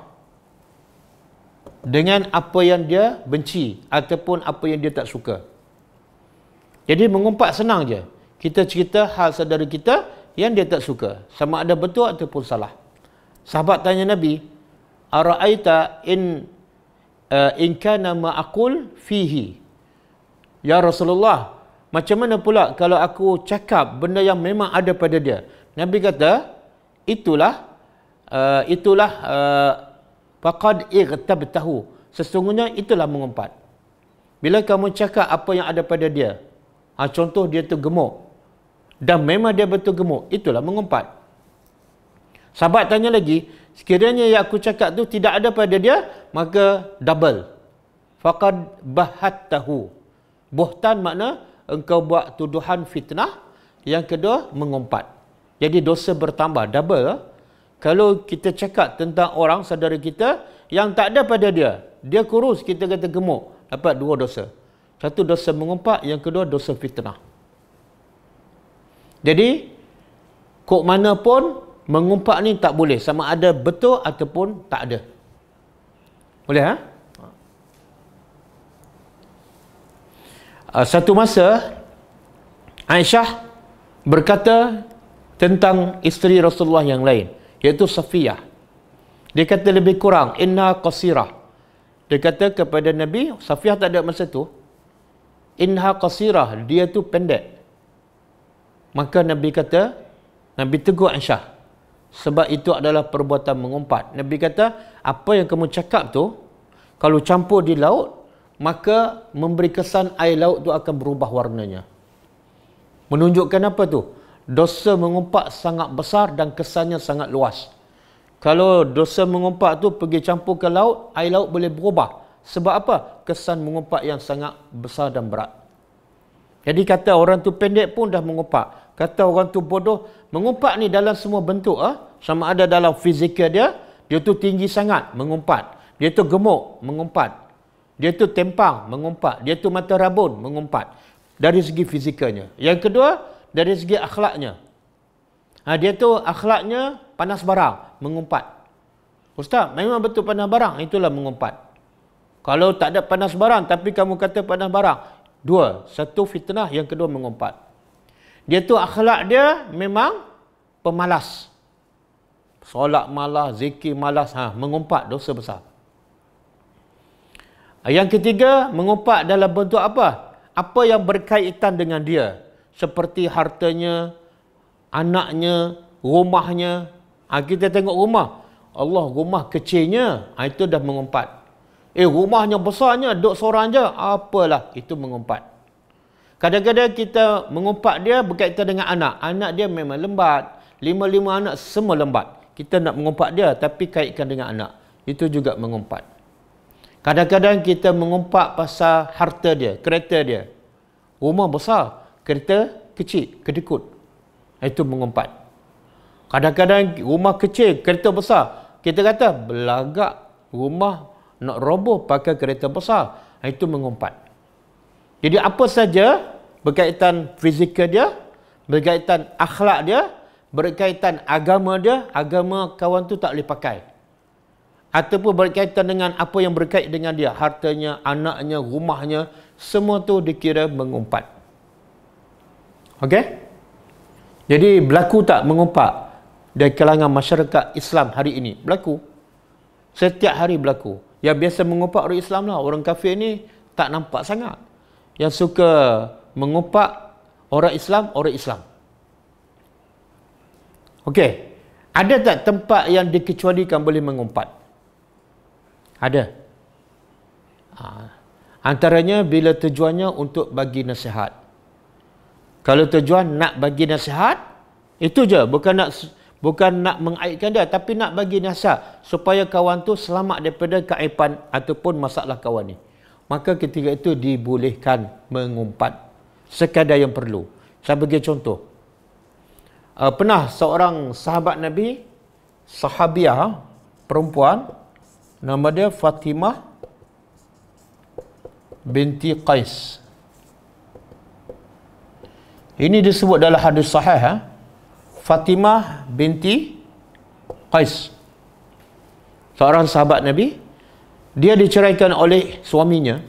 dengan apa yang dia benci ataupun apa yang dia tak suka jadi mengumpat senang je kita cerita hal saudara kita yang dia tak suka sama ada betul ataupun salah sahabat tanya nabi araaita in uh, in kana ma aqul fihi Ya Rasulullah, macam mana pula kalau aku cakap benda yang memang ada pada dia? Nabi kata, itulah uh, itulah uh, faqad uh, igtabtahu. Sesungguhnya itulah mengumpat. Bila kamu cakap apa yang ada pada dia. Ha, contoh dia tu gemuk. Dan memang dia betul gemuk. Itulah mengumpat. Sahabat tanya lagi. Sekiranya yang aku cakap tu tidak ada pada dia. Maka double. Fakad bahat tahu. Buhtan makna engkau buat tuduhan fitnah. Yang kedua, mengumpat. Jadi dosa bertambah, double. Eh? Kalau kita cakap tentang orang saudara kita yang tak ada pada dia. Dia kurus, kita kata gemuk. Dapat dua dosa. Satu dosa mengumpat, yang kedua dosa fitnah. Jadi, kok mana pun mengumpat ni tak boleh. Sama ada betul ataupun tak ada. Boleh, ha? Ah, satu masa Aisyah berkata tentang isteri Rasulullah yang lain iaitu Safiyah. Dia kata lebih kurang inna qasirah. Dia kata kepada Nabi Safiyah tak ada masa tu. Inha qasirah dia tu pendek. Maka Nabi kata Nabi tegur Aisyah sebab itu adalah perbuatan mengumpat. Nabi kata apa yang kamu cakap tu kalau campur di laut maka memberi kesan air laut tu akan berubah warnanya. Menunjukkan apa tu? Dosa mengumpat sangat besar dan kesannya sangat luas. Kalau dosa mengumpat tu pergi campur ke laut, air laut boleh berubah. Sebab apa? Kesan mengumpat yang sangat besar dan berat. Jadi kata orang tu pendek pun dah mengumpat. Kata orang tu bodoh, mengumpat ni dalam semua bentuk. Ah, ha? Sama ada dalam fizikal dia, dia tu tinggi sangat, mengumpat. Dia tu gemuk, mengumpat. Dia tu tempang mengumpat, dia tu mata rabun mengumpat dari segi fizikalnya. Yang kedua, dari segi akhlaknya. Ha, dia tu akhlaknya panas barang mengumpat. Ustaz, memang betul panas barang, itulah mengumpat. Kalau tak ada panas barang tapi kamu kata panas barang, dua, satu fitnah, yang kedua mengumpat. Dia tu akhlak dia memang pemalas. Solat malas, zikir malas, ha, mengumpat dosa besar. Yang ketiga, mengumpat dalam bentuk apa? Apa yang berkaitan dengan dia? Seperti hartanya, anaknya, rumahnya. Ha, kita tengok rumah. Allah, rumah kecilnya. Ha, itu dah mengumpat. Eh, rumahnya besarnya, duduk seorang je. Apalah, itu mengumpat. Kadang-kadang kita mengumpat dia berkaitan dengan anak. Anak dia memang lembat. Lima-lima anak semua lembat. Kita nak mengumpat dia tapi kaitkan dengan anak. Itu juga mengumpat. Kadang-kadang kita mengumpat pasal harta dia, kereta dia. Rumah besar, kereta kecil, kedekut. Itu mengumpat. Kadang-kadang rumah kecil, kereta besar. Kita kata belagak rumah nak roboh pakai kereta besar. Itu mengumpat. Jadi apa saja berkaitan fizikal dia, berkaitan akhlak dia, berkaitan agama dia, agama kawan tu tak boleh pakai ataupun berkaitan dengan apa yang berkait dengan dia hartanya anaknya rumahnya semua tu dikira mengumpat okey jadi berlaku tak mengumpat dari kalangan masyarakat Islam hari ini berlaku setiap hari berlaku yang biasa mengumpat orang Islam lah orang kafir ni tak nampak sangat yang suka mengumpat orang Islam orang Islam okey ada tak tempat yang dikecualikan boleh mengumpat ada. Ha. Antaranya bila tujuannya untuk bagi nasihat. Kalau tujuan nak bagi nasihat, itu je. Bukan nak bukan nak mengaitkan dia, tapi nak bagi nasihat supaya kawan tu selamat daripada kaipan ataupun masalah kawan ni. Maka ketika itu dibolehkan mengumpat sekadar yang perlu. Saya bagi contoh. Ah, pernah seorang sahabat Nabi, sahabiah perempuan, Nama dia Fatimah binti Qais. Ini disebut dalam hadis sahih ha? Fatimah binti Qais. Seorang sahabat Nabi, dia diceraikan oleh suaminya.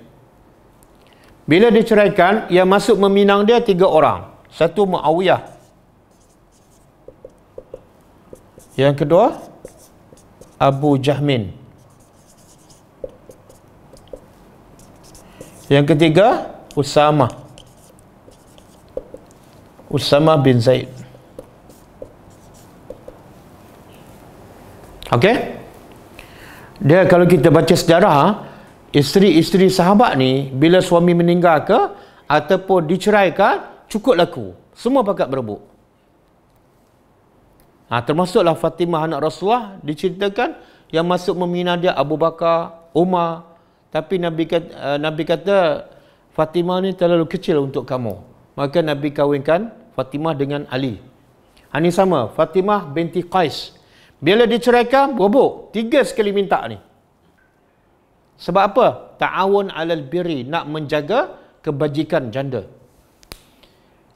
Bila diceraikan, ia masuk meminang dia tiga orang. Satu Muawiyah. Yang kedua Abu Jahmin. Yang ketiga Usama Usama bin Zaid Okey Dia kalau kita baca sejarah ha, Isteri-isteri sahabat ni Bila suami meninggal ke Ataupun diceraikan Cukup laku Semua pakat berebut ha, Termasuklah Fatimah anak Rasulullah Diceritakan Yang masuk meminah dia Abu Bakar Umar tapi nabi kata, uh, eh, nabi kata Fatimah ni terlalu kecil untuk kamu maka nabi kahwinkan Fatimah dengan Ali ini ha, sama Fatimah binti Qais bila diceraikan bubuk tiga sekali minta ni sebab apa ta'awun alal biri nak menjaga kebajikan janda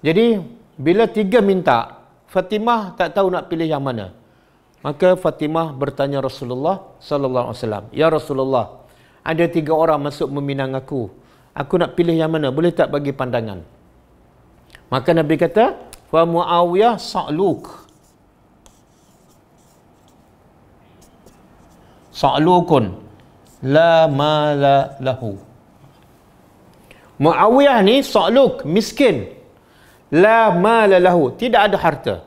jadi bila tiga minta Fatimah tak tahu nak pilih yang mana maka Fatimah bertanya Rasulullah sallallahu alaihi wasallam ya Rasulullah ada tiga orang masuk meminang aku. Aku nak pilih yang mana? Boleh tak bagi pandangan? Maka Nabi kata, Wa Muawiyah sa'luq, sa'luqun La ma la lahu. Muawiyah ni sa'luq, miskin. La ma la lahu. Tidak ada harta.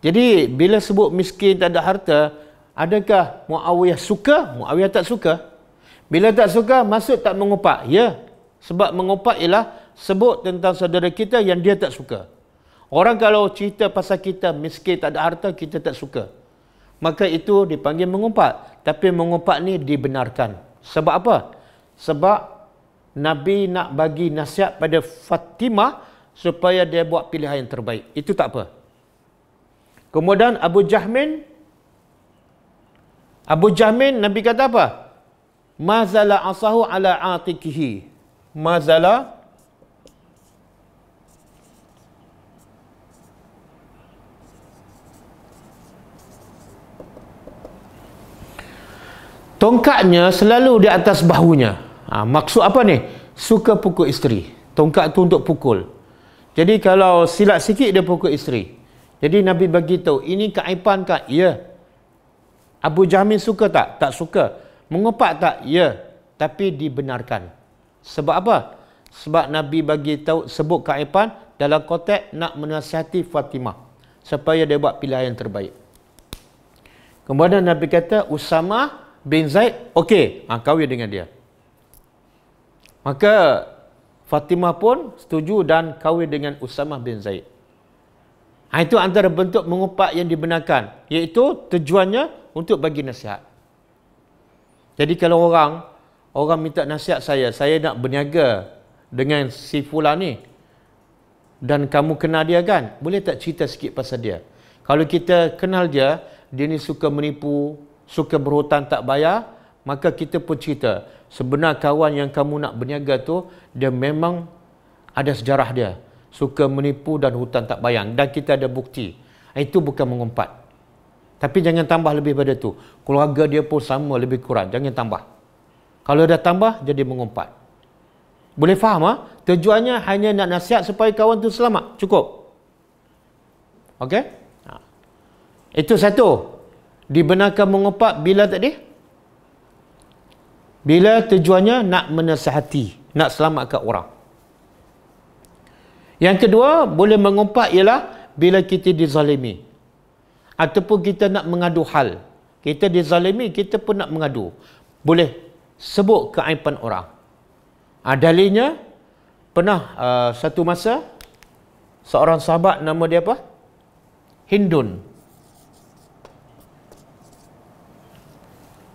Jadi, bila sebut miskin tak ada harta, adakah Muawiyah suka? Muawiyah tak suka. Tak suka. Bila tak suka, maksud tak mengupak. Ya. Sebab mengupak ialah sebut tentang saudara kita yang dia tak suka. Orang kalau cerita pasal kita miskin, tak ada harta, kita tak suka. Maka itu dipanggil mengumpat. Tapi mengumpat ni dibenarkan. Sebab apa? Sebab Nabi nak bagi nasihat pada Fatimah supaya dia buat pilihan yang terbaik. Itu tak apa. Kemudian Abu Jahmin. Abu Jahmin, Nabi kata apa? mazala asahu ala atikihi mazala tongkatnya selalu di atas bahunya ha, maksud apa ni suka pukul isteri tongkat tu untuk pukul jadi kalau silap sikit dia pukul isteri jadi Nabi bagi tahu ini kaipan kak. ya Abu Jamin suka tak tak suka Mengepak tak? Ya. Tapi dibenarkan. Sebab apa? Sebab Nabi bagi tahu sebut kaipan dalam kotak nak menasihati Fatimah. Supaya dia buat pilihan yang terbaik. Kemudian Nabi kata, Usama bin Zaid, okey. Ha, kahwin dengan dia. Maka Fatimah pun setuju dan kahwin dengan Usama bin Zaid. Ha, itu antara bentuk mengupak yang dibenarkan. Iaitu tujuannya untuk bagi nasihat. Jadi kalau orang orang minta nasihat saya, saya nak berniaga dengan si fulan ni. Dan kamu kenal dia kan? Boleh tak cerita sikit pasal dia? Kalau kita kenal dia, dia ni suka menipu, suka berhutang tak bayar, maka kita pun cerita. Sebenar kawan yang kamu nak berniaga tu, dia memang ada sejarah dia. Suka menipu dan hutang tak bayar. Dan kita ada bukti. Itu bukan mengumpat. Tapi jangan tambah lebih pada tu. Keluarga dia pun sama lebih kurang. Jangan tambah. Kalau dah tambah, jadi mengumpat. Boleh faham? Ha? Tujuannya hanya nak nasihat supaya kawan tu selamat. Cukup. Okey? Ha. Itu satu. Dibenarkan mengumpat bila tadi? Bila tujuannya nak menasihati. Nak selamatkan orang. Yang kedua, boleh mengumpat ialah bila kita dizalimi ataupun kita nak mengadu hal kita dizalimi kita pun nak mengadu boleh sebut keaiban orang adalinya ah, pernah uh, satu masa seorang sahabat nama dia apa Hindun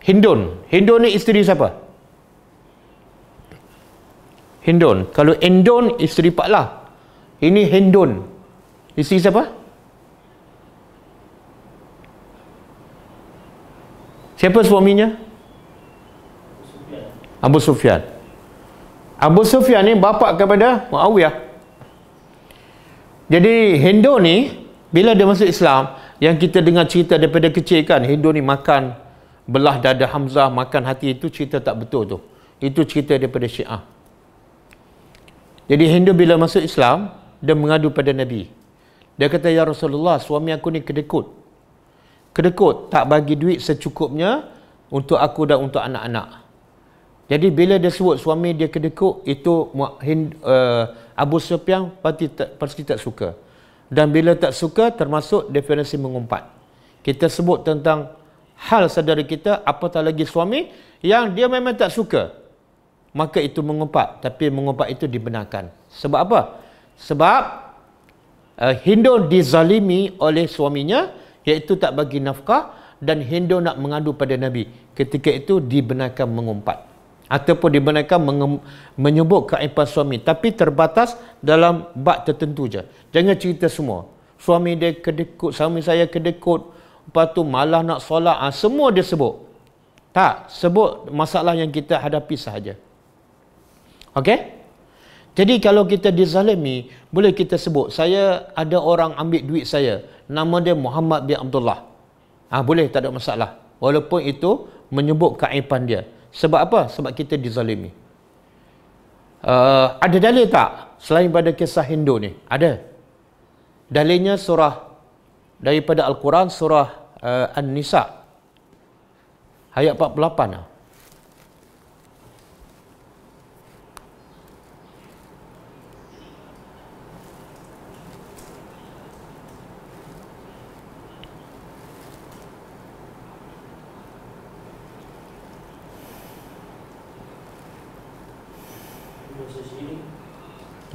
Hindun Hindun ni isteri siapa Hindun kalau Endun isteri Pak Lah ini Hindun isteri siapa Siapa suaminya? Abu Sufyan. Abu Sufyan ni bapa kepada Muawiyah. Jadi Hindu ni bila dia masuk Islam yang kita dengar cerita daripada kecil kan Hindu ni makan belah dada Hamzah makan hati itu cerita tak betul tu. Itu cerita daripada Syiah. Jadi Hindu bila masuk Islam dia mengadu pada Nabi. Dia kata ya Rasulullah suami aku ni kedekut kedekut tak bagi duit secukupnya untuk aku dan untuk anak-anak. Jadi bila dia sebut suami dia kedekut itu uh, Abu Sufyan pasti tak pasti tak suka. Dan bila tak suka termasuk definisi mengumpat. Kita sebut tentang hal saudara kita apatah lagi suami yang dia memang tak suka. Maka itu mengumpat tapi mengumpat itu dibenarkan. Sebab apa? Sebab uh, eh, hindun dizalimi oleh suaminya iaitu tak bagi nafkah dan Hindu nak mengadu pada Nabi ketika itu dibenarkan mengumpat ataupun dibenarkan mengem, menyebut keaipan suami tapi terbatas dalam bab tertentu je jangan cerita semua suami dia kedekut suami saya kedekut lepas tu malah nak solat ha, semua dia sebut tak sebut masalah yang kita hadapi sahaja okey jadi kalau kita dizalimi, boleh kita sebut saya ada orang ambil duit saya. Nama dia Muhammad bin Abdullah. Ah ha, boleh tak ada masalah. Walaupun itu menyebut kaipan dia. Sebab apa? Sebab kita dizalimi. Uh, ada dalil tak selain pada kisah Hindu ni? Ada. Dalilnya surah daripada Al-Quran surah uh, An-Nisa ayat 48 lah.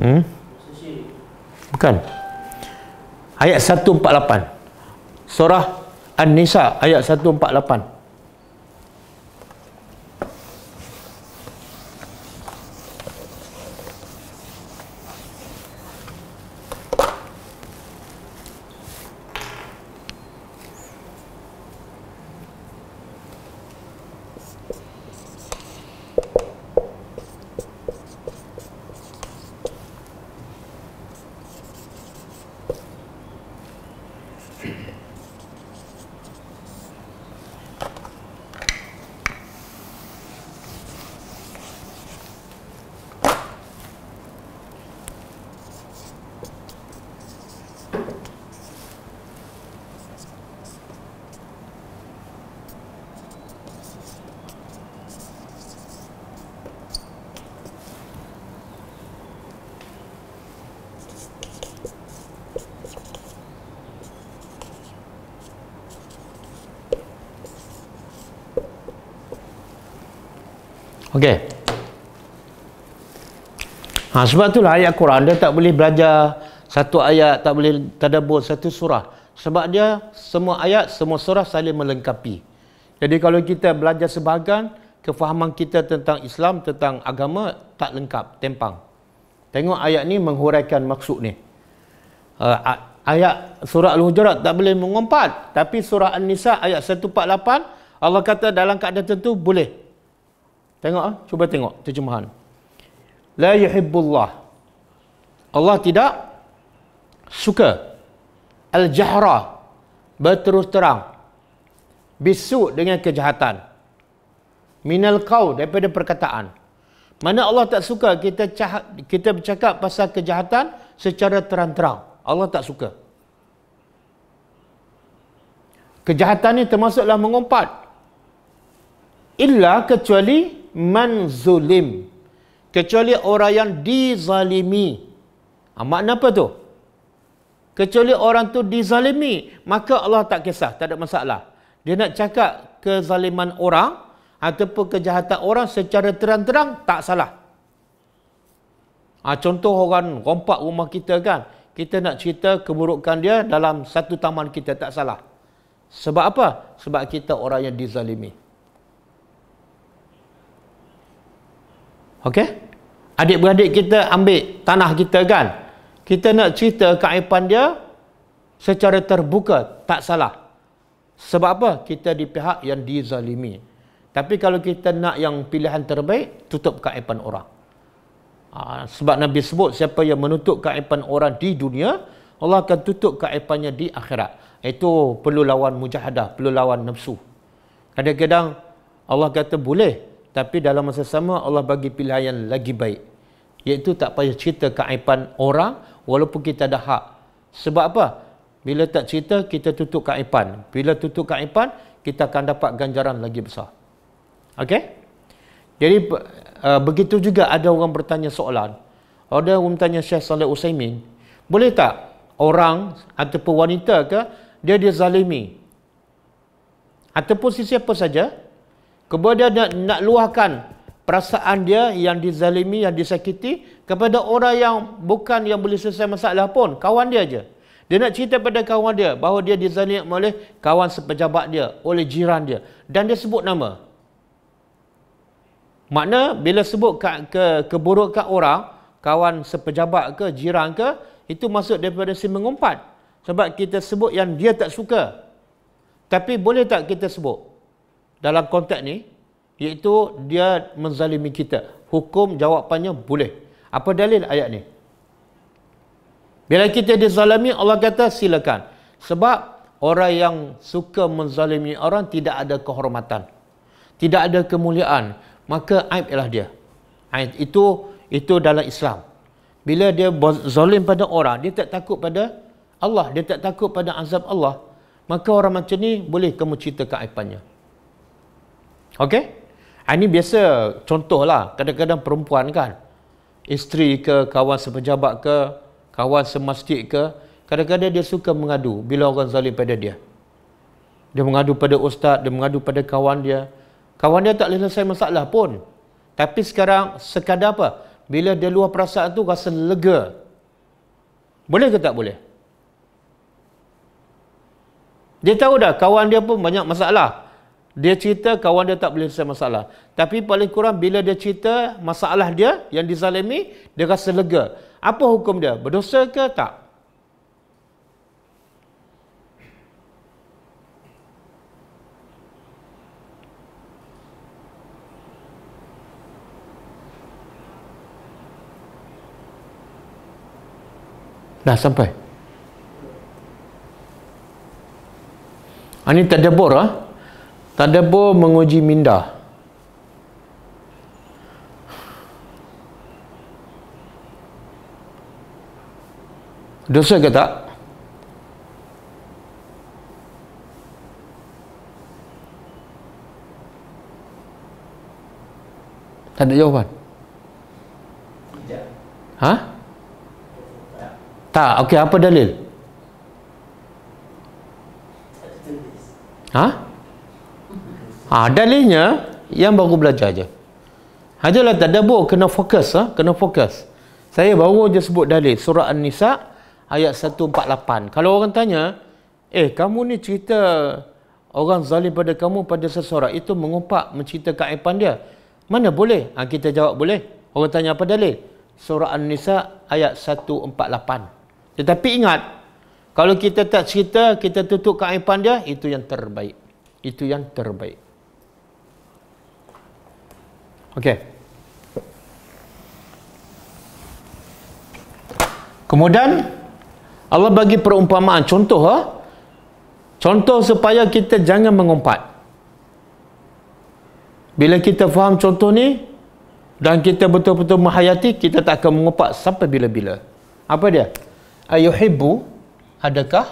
Hmm? Bukan. Ayat 148. Surah An-Nisa ayat 148. Okey. Ha, sebab itulah ayat Quran dia tak boleh belajar satu ayat tak boleh tadabbur satu surah sebab dia semua ayat semua surah saling melengkapi. Jadi kalau kita belajar sebahagian kefahaman kita tentang Islam tentang agama tak lengkap, tempang. Tengok ayat ni menghuraikan maksud ni. Ha, ayat surah Al-Hujurat tak boleh mengumpat tapi surah An-Nisa ayat 148 Allah kata dalam keadaan tertentu boleh Tengok ah, cuba tengok terjemahan. La yuhibbullah. Allah tidak suka al-jahra berterus terang bisu dengan kejahatan. Minal kau daripada perkataan. Mana Allah tak suka kita kita bercakap pasal kejahatan secara terang-terang. Allah tak suka. Kejahatan ini termasuklah mengumpat. Illa kecuali man zulim kecuali orang yang dizalimi ha, makna apa tu kecuali orang tu dizalimi maka Allah tak kisah tak ada masalah dia nak cakap kezaliman orang ataupun kejahatan orang secara terang-terang tak salah ha, contoh orang rompak rumah kita kan kita nak cerita keburukan dia dalam satu taman kita tak salah sebab apa? Sebab kita orang yang dizalimi. Okey? Adik-beradik kita ambil tanah kita kan? Kita nak cerita keaipan dia secara terbuka, tak salah. Sebab apa? Kita di pihak yang dizalimi. Tapi kalau kita nak yang pilihan terbaik, tutup keaipan orang. Ha, sebab Nabi sebut siapa yang menutup keaipan orang di dunia, Allah akan tutup keaipannya di akhirat. Itu perlu lawan mujahadah, perlu lawan nafsu. Kadang-kadang Allah kata boleh, tapi dalam masa sama Allah bagi pilihan yang lagi baik iaitu tak payah cerita keaipan orang walaupun kita ada hak sebab apa bila tak cerita kita tutup keaipan bila tutup keaipan kita akan dapat ganjaran lagi besar okey jadi uh, begitu juga ada orang bertanya soalan ada orang tanya Syekh Saleh Usaimin boleh tak orang ataupun wanita ke dia dia zalimi ataupun sesiapa saja kemudian nak, nak luahkan perasaan dia yang dizalimi, yang disakiti kepada orang yang bukan yang boleh selesai masalah pun, kawan dia aja. Dia nak cerita kepada kawan dia bahawa dia dizalimi oleh kawan sepejabat dia, oleh jiran dia dan dia sebut nama. Makna bila sebut ke, ke keburukan orang, kawan sepejabat ke, jiran ke, itu masuk daripada si mengumpat. Sebab kita sebut yang dia tak suka. Tapi boleh tak kita sebut? dalam konteks ni iaitu dia menzalimi kita. Hukum jawapannya boleh. Apa dalil ayat ni? Bila kita dizalimi Allah kata silakan. Sebab orang yang suka menzalimi orang tidak ada kehormatan. Tidak ada kemuliaan, maka aib ialah dia. Aib itu itu dalam Islam. Bila dia zalim pada orang, dia tak takut pada Allah, dia tak takut pada azab Allah, maka orang macam ni boleh kamu cerita keaibannya. Okay, ah, Ini biasa contohlah kadang-kadang perempuan kan. Isteri ke, kawan sepejabat ke, kawan semasjid ke. Kadang-kadang dia suka mengadu bila orang zalim pada dia. Dia mengadu pada ustaz, dia mengadu pada kawan dia. Kawan dia tak boleh selesai masalah pun. Tapi sekarang sekadar apa? Bila dia luar perasaan tu rasa lega. Boleh ke tak boleh? Dia tahu dah kawan dia pun banyak masalah. Dia cerita kawan dia tak boleh selesai masalah. Tapi paling kurang bila dia cerita masalah dia yang dizalimi, dia rasa lega. Apa hukum dia? Berdosa ke tak? Dah sampai. Ani tak ada bor, ha? Tadabur menguji minda. Dosa ke tak? Tak ada jawapan? Tidak. Ha? Tak. Tak. apa dalil? Tak ha? Ha, dalilnya yang baru belajar je. Ha, ada tadabur kena fokus ha? kena fokus. Saya baru je sebut dalil surah An-Nisa ayat 148. Kalau orang tanya, "Eh, kamu ni cerita orang zalim pada kamu pada seseorang itu mengumpat mencerita kaipan dia." Mana boleh? Ha, kita jawab boleh. Orang tanya apa dalil? Surah An-Nisa ayat 148. Tetapi ingat, kalau kita tak cerita, kita tutup kaipan dia, itu yang terbaik. Itu yang terbaik. Okey. Kemudian Allah bagi perumpamaan contoh ha? Contoh supaya kita jangan mengumpat. Bila kita faham contoh ni dan kita betul-betul menghayati kita tak akan mengumpat sampai bila-bila. Apa dia? Ayuhibbu adakah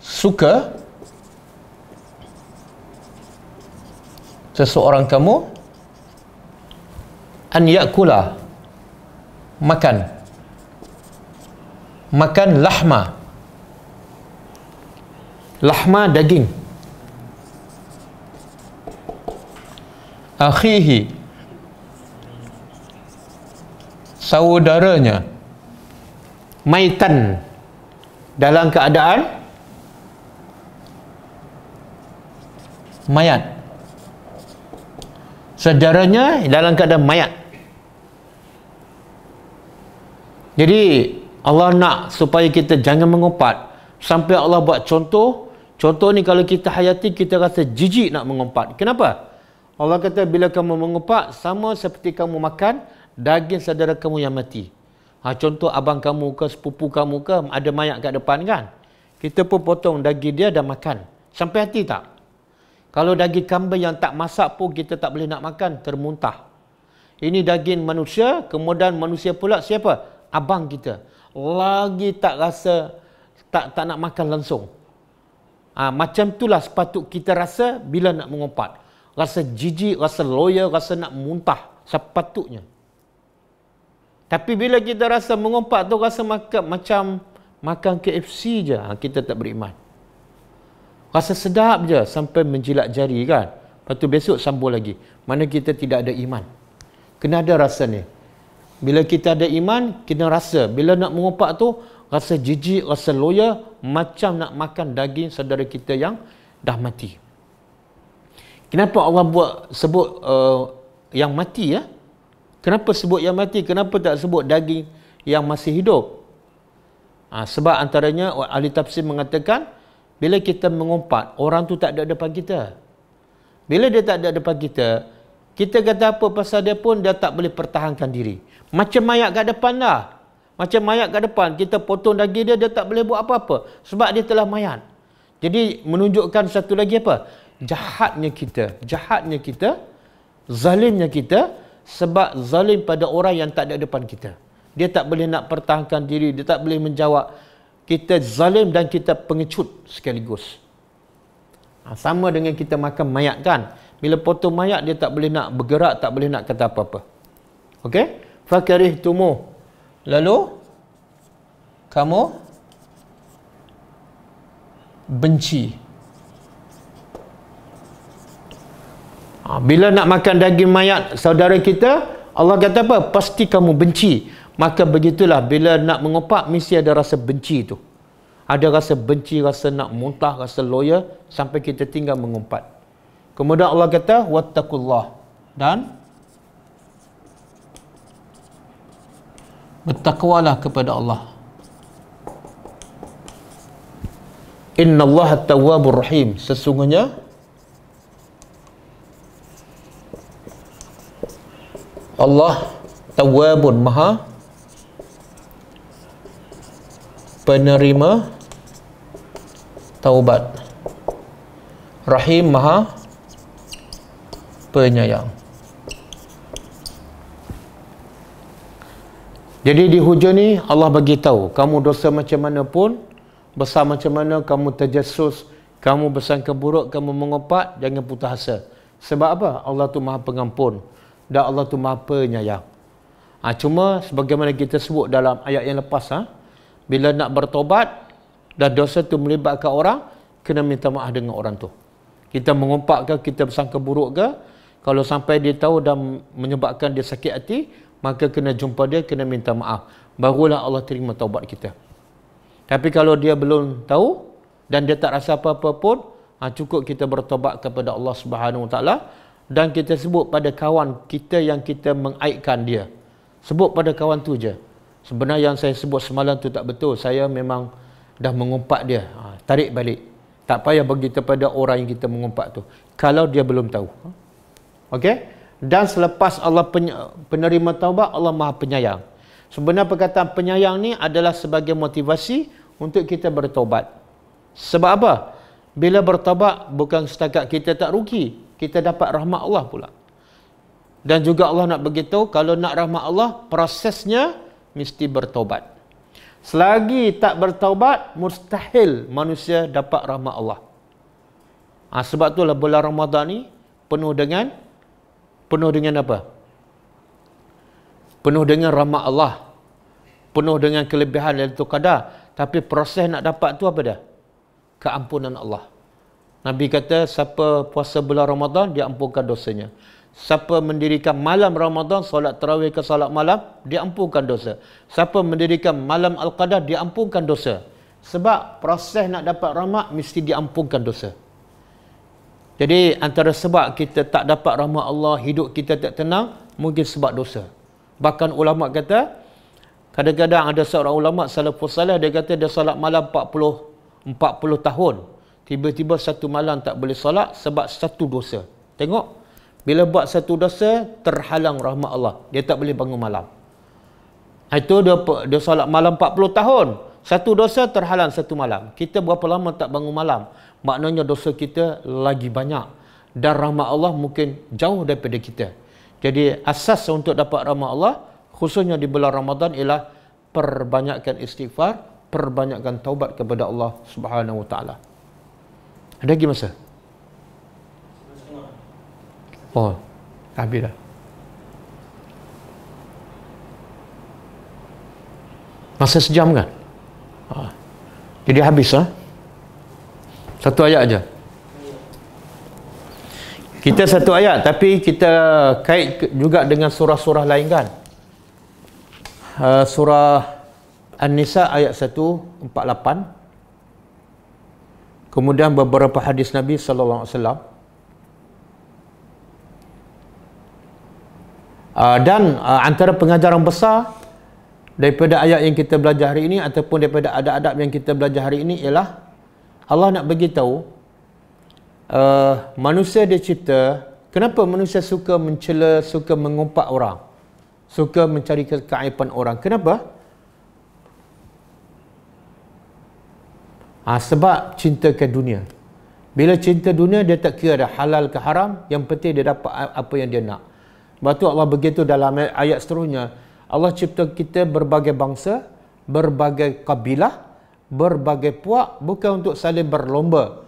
suka seseorang kamu an yakula makan makan lahma lahma daging akhihi saudaranya maitan dalam keadaan mayat saudaranya dalam keadaan mayat jadi Allah nak supaya kita jangan mengumpat sampai Allah buat contoh contoh ni kalau kita hayati kita rasa jijik nak mengumpat kenapa? Allah kata bila kamu mengumpat sama seperti kamu makan daging saudara kamu yang mati ha, contoh abang kamu ke sepupu kamu ke ada mayat kat depan kan kita pun potong daging dia dan makan sampai hati tak? Kalau daging kambing yang tak masak pun kita tak boleh nak makan, termuntah. Ini daging manusia, kemudian manusia pula siapa? Abang kita. Lagi tak rasa, tak tak nak makan langsung. Ha, macam itulah sepatut kita rasa bila nak mengumpat. Rasa jijik, rasa loyal, rasa nak muntah. Sepatutnya. Tapi bila kita rasa mengumpat tu rasa makan, macam makan KFC je. Ha, kita tak beriman. Rasa sedap je sampai menjilat jari kan. Lepas tu besok sambung lagi. Mana kita tidak ada iman. Kena ada rasa ni. Bila kita ada iman, kena rasa. Bila nak mengopak tu, rasa jijik, rasa loya, macam nak makan daging saudara kita yang dah mati. Kenapa Allah buat sebut uh, yang mati ya? Kenapa sebut yang mati? Kenapa tak sebut daging yang masih hidup? Ha, sebab antaranya ahli tafsir mengatakan, bila kita mengumpat, orang tu tak ada depan kita. Bila dia tak ada depan kita, kita kata apa pasal dia pun dia tak boleh pertahankan diri. Macam mayat kat depan lah, Macam mayat kat depan, kita potong daging dia, dia tak boleh buat apa-apa. Sebab dia telah mayat. Jadi menunjukkan satu lagi apa? Jahatnya kita. Jahatnya kita. Zalimnya kita. Sebab zalim pada orang yang tak ada depan kita. Dia tak boleh nak pertahankan diri. Dia tak boleh menjawab kita zalim dan kita pengecut sekaligus. Ha, sama dengan kita makan mayat kan? Bila potong mayat dia tak boleh nak bergerak, tak boleh nak kata apa-apa. Okey? Fakarih tumu. Lalu kamu benci. Ha, bila nak makan daging mayat saudara kita, Allah kata apa? Pasti kamu benci. Maka begitulah bila nak mengopak mesti ada rasa benci itu. Ada rasa benci, rasa nak muntah, rasa loya sampai kita tinggal mengumpat. Kemudian Allah kata wattaqullah dan bertakwalah kepada Allah. Inna Allah tawabur rahim. Sesungguhnya Allah tawabun maha penerima taubat rahim maha penyayang jadi di hujung ni Allah bagi tahu kamu dosa macam mana pun besar macam mana kamu terjesus kamu bersangka buruk kamu mengopat jangan putus asa sebab apa Allah tu maha pengampun dan Allah tu maha penyayang ha, cuma sebagaimana kita sebut dalam ayat yang lepas ha, bila nak bertobat dan dosa tu melibatkan orang kena minta maaf dengan orang tu kita mengumpat ke kita bersangka buruk ke kalau sampai dia tahu dan menyebabkan dia sakit hati maka kena jumpa dia kena minta maaf barulah Allah terima taubat kita tapi kalau dia belum tahu dan dia tak rasa apa-apa pun ha, cukup kita bertobat kepada Allah Subhanahu Wa Taala dan kita sebut pada kawan kita yang kita mengaitkan dia sebut pada kawan tu je Sebenarnya yang saya sebut semalam tu tak betul. Saya memang dah mengumpat dia. Ha, tarik balik. Tak payah bagi kepada orang yang kita mengumpat tu. Kalau dia belum tahu. Okey? Dan selepas Allah penerima taubat, Allah maha penyayang. Sebenarnya perkataan penyayang ni adalah sebagai motivasi untuk kita bertobat. Sebab apa? Bila bertobat, bukan setakat kita tak rugi. Kita dapat rahmat Allah pula. Dan juga Allah nak beritahu, kalau nak rahmat Allah, prosesnya mesti bertaubat. Selagi tak bertaubat, mustahil manusia dapat rahmat Allah. Ha, sebab lah bulan Ramadhan ni penuh dengan penuh dengan apa? Penuh dengan rahmat Allah. Penuh dengan kelebihan dan tu kadar. Tapi proses nak dapat tu apa dah? Keampunan Allah. Nabi kata siapa puasa bulan Ramadhan dia ampunkan dosanya. Siapa mendirikan malam Ramadan, solat tarawih ke solat malam, diampunkan dosa. Siapa mendirikan malam Al-Qadar, diampunkan dosa. Sebab proses nak dapat rahmat, mesti diampunkan dosa. Jadi antara sebab kita tak dapat rahmat Allah, hidup kita tak tenang, mungkin sebab dosa. Bahkan ulama kata, kadang-kadang ada seorang ulama salafus salih dia kata dia solat malam 40 40 tahun. Tiba-tiba satu malam tak boleh solat sebab satu dosa. Tengok, bila buat satu dosa, terhalang rahmat Allah. Dia tak boleh bangun malam. Itu dia, dia solat malam 40 tahun. Satu dosa terhalang satu malam. Kita berapa lama tak bangun malam? Maknanya dosa kita lagi banyak. Dan rahmat Allah mungkin jauh daripada kita. Jadi asas untuk dapat rahmat Allah, khususnya di bulan Ramadan ialah perbanyakkan istighfar, perbanyakkan taubat kepada Allah Subhanahu Wa Ada lagi masa? Oh, dah habis dah. Masa sejam kan? Ha. Jadi habis lah. Ha? Satu ayat aja. Kita satu ayat tapi kita kait juga dengan surah-surah lain kan? Uh, surah An-Nisa ayat 148. Kemudian beberapa hadis Nabi sallallahu alaihi wasallam. Ah, dan uh, antara pengajaran besar daripada ayat yang kita belajar hari ini ataupun daripada adab-adab yang kita belajar hari ini ialah Allah nak bagi tahu uh, ah, manusia dia cipta kenapa manusia suka mencela suka mengumpat orang suka mencari kekaipan orang kenapa ha, sebab cinta ke dunia bila cinta dunia dia tak kira ada halal ke haram yang penting dia dapat apa yang dia nak Batu Allah begitu dalam ayat seterusnya. Allah cipta kita berbagai bangsa, berbagai kabilah, berbagai puak bukan untuk saling berlomba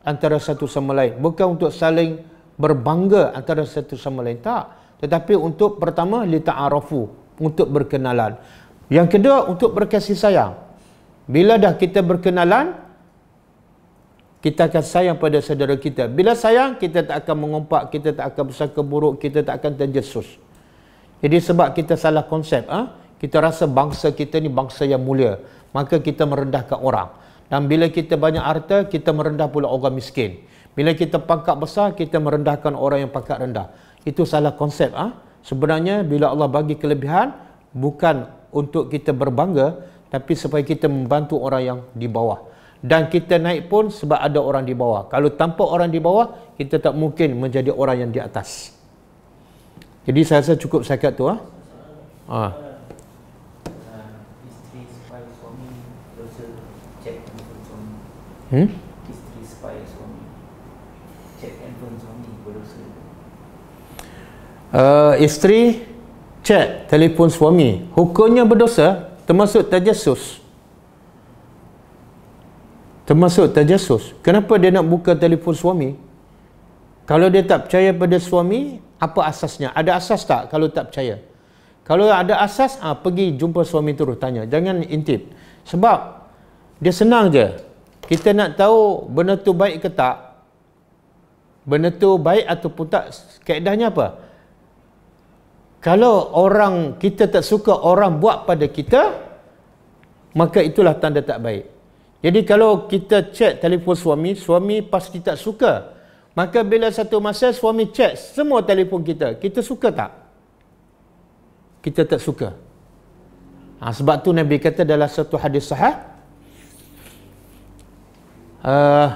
antara satu sama lain. Bukan untuk saling berbangga antara satu sama lain. Tak. Tetapi untuk pertama, lita'arafu. Untuk berkenalan. Yang kedua, untuk berkasih sayang. Bila dah kita berkenalan, kita akan sayang pada saudara kita. Bila sayang, kita tak akan mengumpat, kita tak akan besar keburuk, kita tak akan terjesus. Jadi sebab kita salah konsep, ha? kita rasa bangsa kita ni bangsa yang mulia, maka kita merendahkan orang. Dan bila kita banyak harta, kita merendah pula orang miskin. Bila kita pangkat besar, kita merendahkan orang yang pangkat rendah. Itu salah konsep. Ha? Sebenarnya, bila Allah bagi kelebihan, bukan untuk kita berbangga, tapi supaya kita membantu orang yang di bawah dan kita naik pun sebab ada orang di bawah. Kalau tanpa orang di bawah, kita tak mungkin menjadi orang yang di atas. Jadi saya rasa cukup sekat tu ah. Ha. Ah. Hmm? Uh, isteri cek telefon suami hukumnya berdosa termasuk tajassus termasuk tajasus kenapa dia nak buka telefon suami kalau dia tak percaya pada suami apa asasnya ada asas tak kalau tak percaya kalau ada asas ah ha, pergi jumpa suami terus tanya jangan intip sebab dia senang je kita nak tahu benda tu baik ke tak benda tu baik ataupun tak kaedahnya apa kalau orang kita tak suka orang buat pada kita maka itulah tanda tak baik jadi kalau kita chat telefon suami, suami pasti tak suka. Maka bila satu masa suami chat semua telefon kita, kita suka tak? Kita tak suka. Ha, sebab tu Nabi kata dalam satu hadis sahih, uh,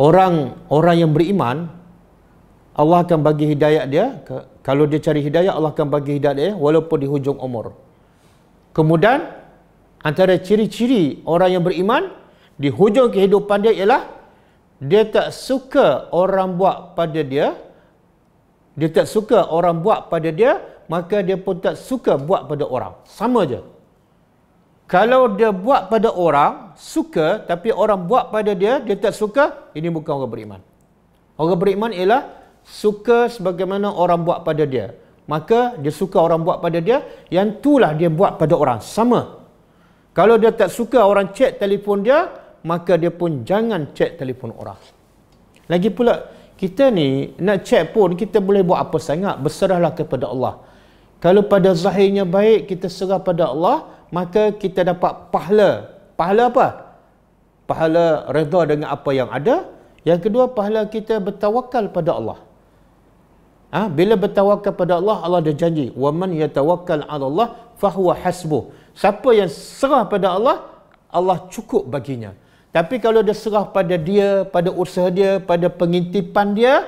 orang orang yang beriman Allah akan bagi hidayah dia kalau dia cari hidayah Allah akan bagi hidayah dia walaupun di hujung umur kemudian antara ciri-ciri orang yang beriman di hujung kehidupan dia ialah dia tak suka orang buat pada dia dia tak suka orang buat pada dia maka dia pun tak suka buat pada orang sama je kalau dia buat pada orang suka tapi orang buat pada dia dia tak suka ini bukan orang beriman orang beriman ialah suka sebagaimana orang buat pada dia maka dia suka orang buat pada dia yang itulah dia buat pada orang sama kalau dia tak suka orang cek telefon dia, maka dia pun jangan cek telefon orang. Lagi pula, kita ni nak cek pun kita boleh buat apa sangat. Berserahlah kepada Allah. Kalau pada zahirnya baik, kita serah pada Allah, maka kita dapat pahala. Pahala apa? Pahala reda dengan apa yang ada. Yang kedua, pahala kita bertawakal pada Allah. Ha? Bila bertawakal pada Allah, Allah dia janji. وَمَنْ يَتَوَكَلْ عَلَى اللَّهِ فَهُوَ حَسْبُهُ Siapa yang serah pada Allah, Allah cukup baginya. Tapi kalau dia serah pada dia, pada usaha dia, pada pengintipan dia,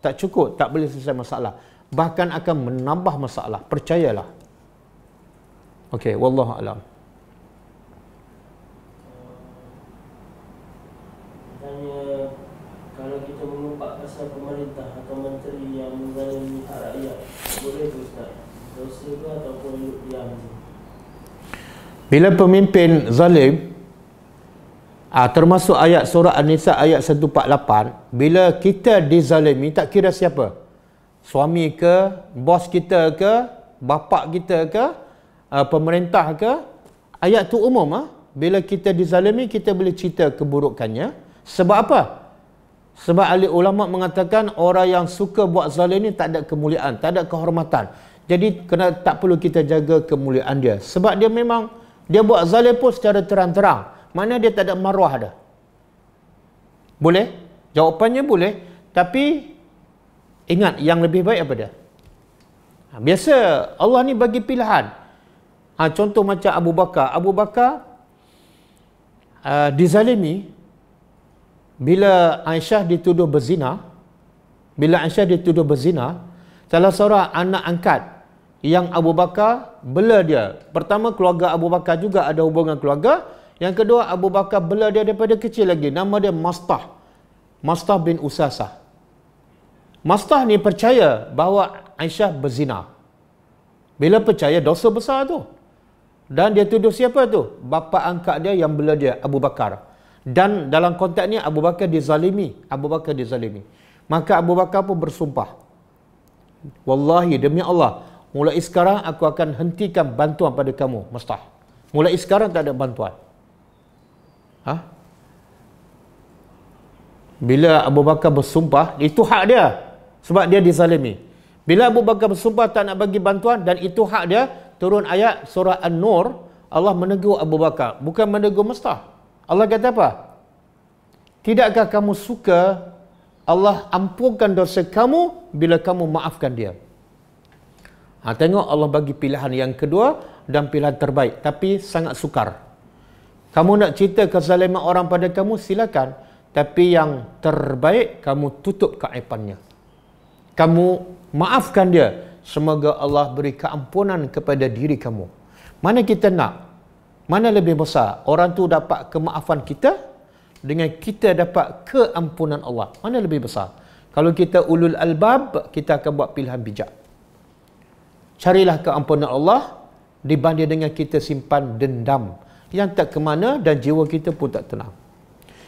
tak cukup, tak boleh selesai masalah. Bahkan akan menambah masalah. Percayalah. Okey, wallahu a'lam. Bila pemimpin zalim aa, ah, termasuk ayat surah An-Nisa ayat 148, bila kita dizalimi tak kira siapa. Suami ke, bos kita ke, bapa kita ke, aa, ah, pemerintah ke, ayat tu umum ah. Bila kita dizalimi kita boleh cerita keburukannya. Sebab apa? Sebab ahli ulama mengatakan orang yang suka buat zalim ni tak ada kemuliaan, tak ada kehormatan. Jadi kena tak perlu kita jaga kemuliaan dia. Sebab dia memang dia buat zalim pun secara terang-terang. Mana dia tak ada maruah dah. Boleh? Jawapannya boleh. Tapi, ingat yang lebih baik apa dia? Ha, biasa Allah ni bagi pilihan. Ha, contoh macam Abu Bakar. Abu Bakar uh, dizalimi bila Aisyah dituduh berzina. Bila Aisyah dituduh berzina, salah seorang anak angkat yang Abu Bakar bela dia. Pertama keluarga Abu Bakar juga ada hubungan keluarga. Yang kedua Abu Bakar bela dia daripada kecil lagi. Nama dia Mastah. Mastah bin Usasah. Mastah ni percaya bahawa Aisyah berzina. Bila percaya dosa besar tu. Dan dia tuduh siapa tu? Bapa angkat dia yang bela dia, Abu Bakar. Dan dalam konteks ni Abu Bakar dizalimi. Abu Bakar dizalimi. Maka Abu Bakar pun bersumpah. Wallahi demi Allah. Mulai sekarang aku akan hentikan bantuan pada kamu, Mustah. Mulai sekarang tak ada bantuan. Ha? Bila Abu Bakar bersumpah, itu hak dia. Sebab dia dizalimi. Bila Abu Bakar bersumpah tak nak bagi bantuan dan itu hak dia, turun ayat surah An-Nur, Allah menegur Abu Bakar. Bukan menegur Mustah. Allah kata apa? Tidakkah kamu suka Allah ampunkan dosa kamu bila kamu maafkan dia? Ha, tengok Allah bagi pilihan yang kedua dan pilihan terbaik. Tapi sangat sukar. Kamu nak cerita kezaliman orang pada kamu, silakan. Tapi yang terbaik, kamu tutup keaipannya. Kamu maafkan dia. Semoga Allah beri keampunan kepada diri kamu. Mana kita nak? Mana lebih besar? Orang tu dapat kemaafan kita dengan kita dapat keampunan Allah. Mana lebih besar? Kalau kita ulul albab, kita akan buat pilihan bijak carilah keampunan Allah dibanding dengan kita simpan dendam yang tak ke mana dan jiwa kita pun tak tenang.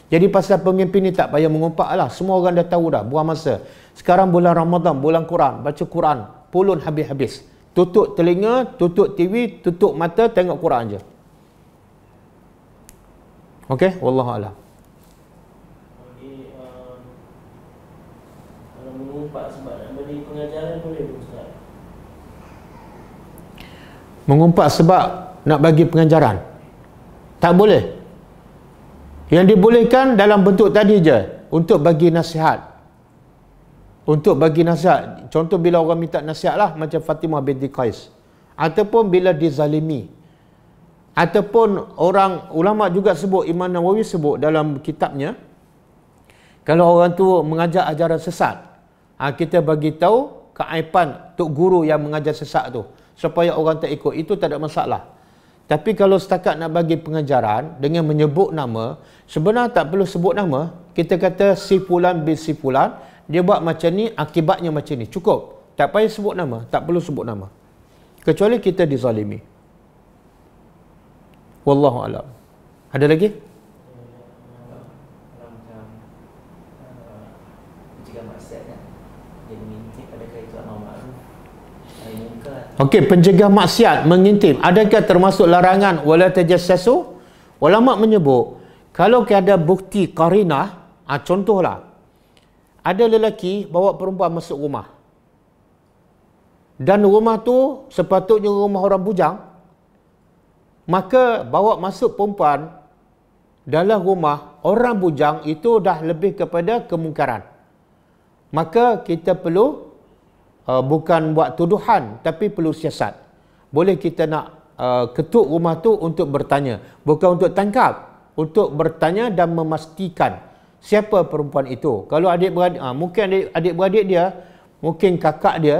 Jadi pasal pemimpin ni tak payah mengumpat lah. Semua orang dah tahu dah. Buang masa. Sekarang bulan Ramadan, bulan Quran. Baca Quran. Pulun habis-habis. Tutup telinga, tutup TV, tutup mata, tengok Quran je. Okey, wallahu a'lam. Okay, um, kalau mengumpat sebab nak beri pengajaran boleh. mengumpat sebab nak bagi pengajaran Tak boleh. Yang dibolehkan dalam bentuk tadi je untuk bagi nasihat. Untuk bagi nasihat. Contoh bila orang minta nasihat lah macam Fatimah binti Qais. Ataupun bila dizalimi. Ataupun orang ulama juga sebut Imam Nawawi sebut dalam kitabnya kalau orang tu mengajar ajaran sesat, ha, kita bagi tahu keaipan tok guru yang mengajar sesat tu supaya orang tak ikut itu tak ada masalah tapi kalau setakat nak bagi pengajaran dengan menyebut nama sebenarnya tak perlu sebut nama kita kata si fulan bin si fulan dia buat macam ni akibatnya macam ni cukup tak payah sebut nama tak perlu sebut nama kecuali kita dizalimi wallahu alam ada lagi Okey, pencegah maksiat mengintip. Adakah termasuk larangan wala tajassasu? Ulama menyebut, kalau ada bukti qarinah, ha, ah, contohlah. Ada lelaki bawa perempuan masuk rumah. Dan rumah tu sepatutnya rumah orang bujang. Maka bawa masuk perempuan dalam rumah orang bujang itu dah lebih kepada kemungkaran. Maka kita perlu uh, bukan buat tuduhan tapi perlu siasat. Boleh kita nak uh, ketuk rumah tu untuk bertanya, bukan untuk tangkap, untuk bertanya dan memastikan siapa perempuan itu. Kalau adik beradik uh, mungkin adik beradik dia, mungkin kakak dia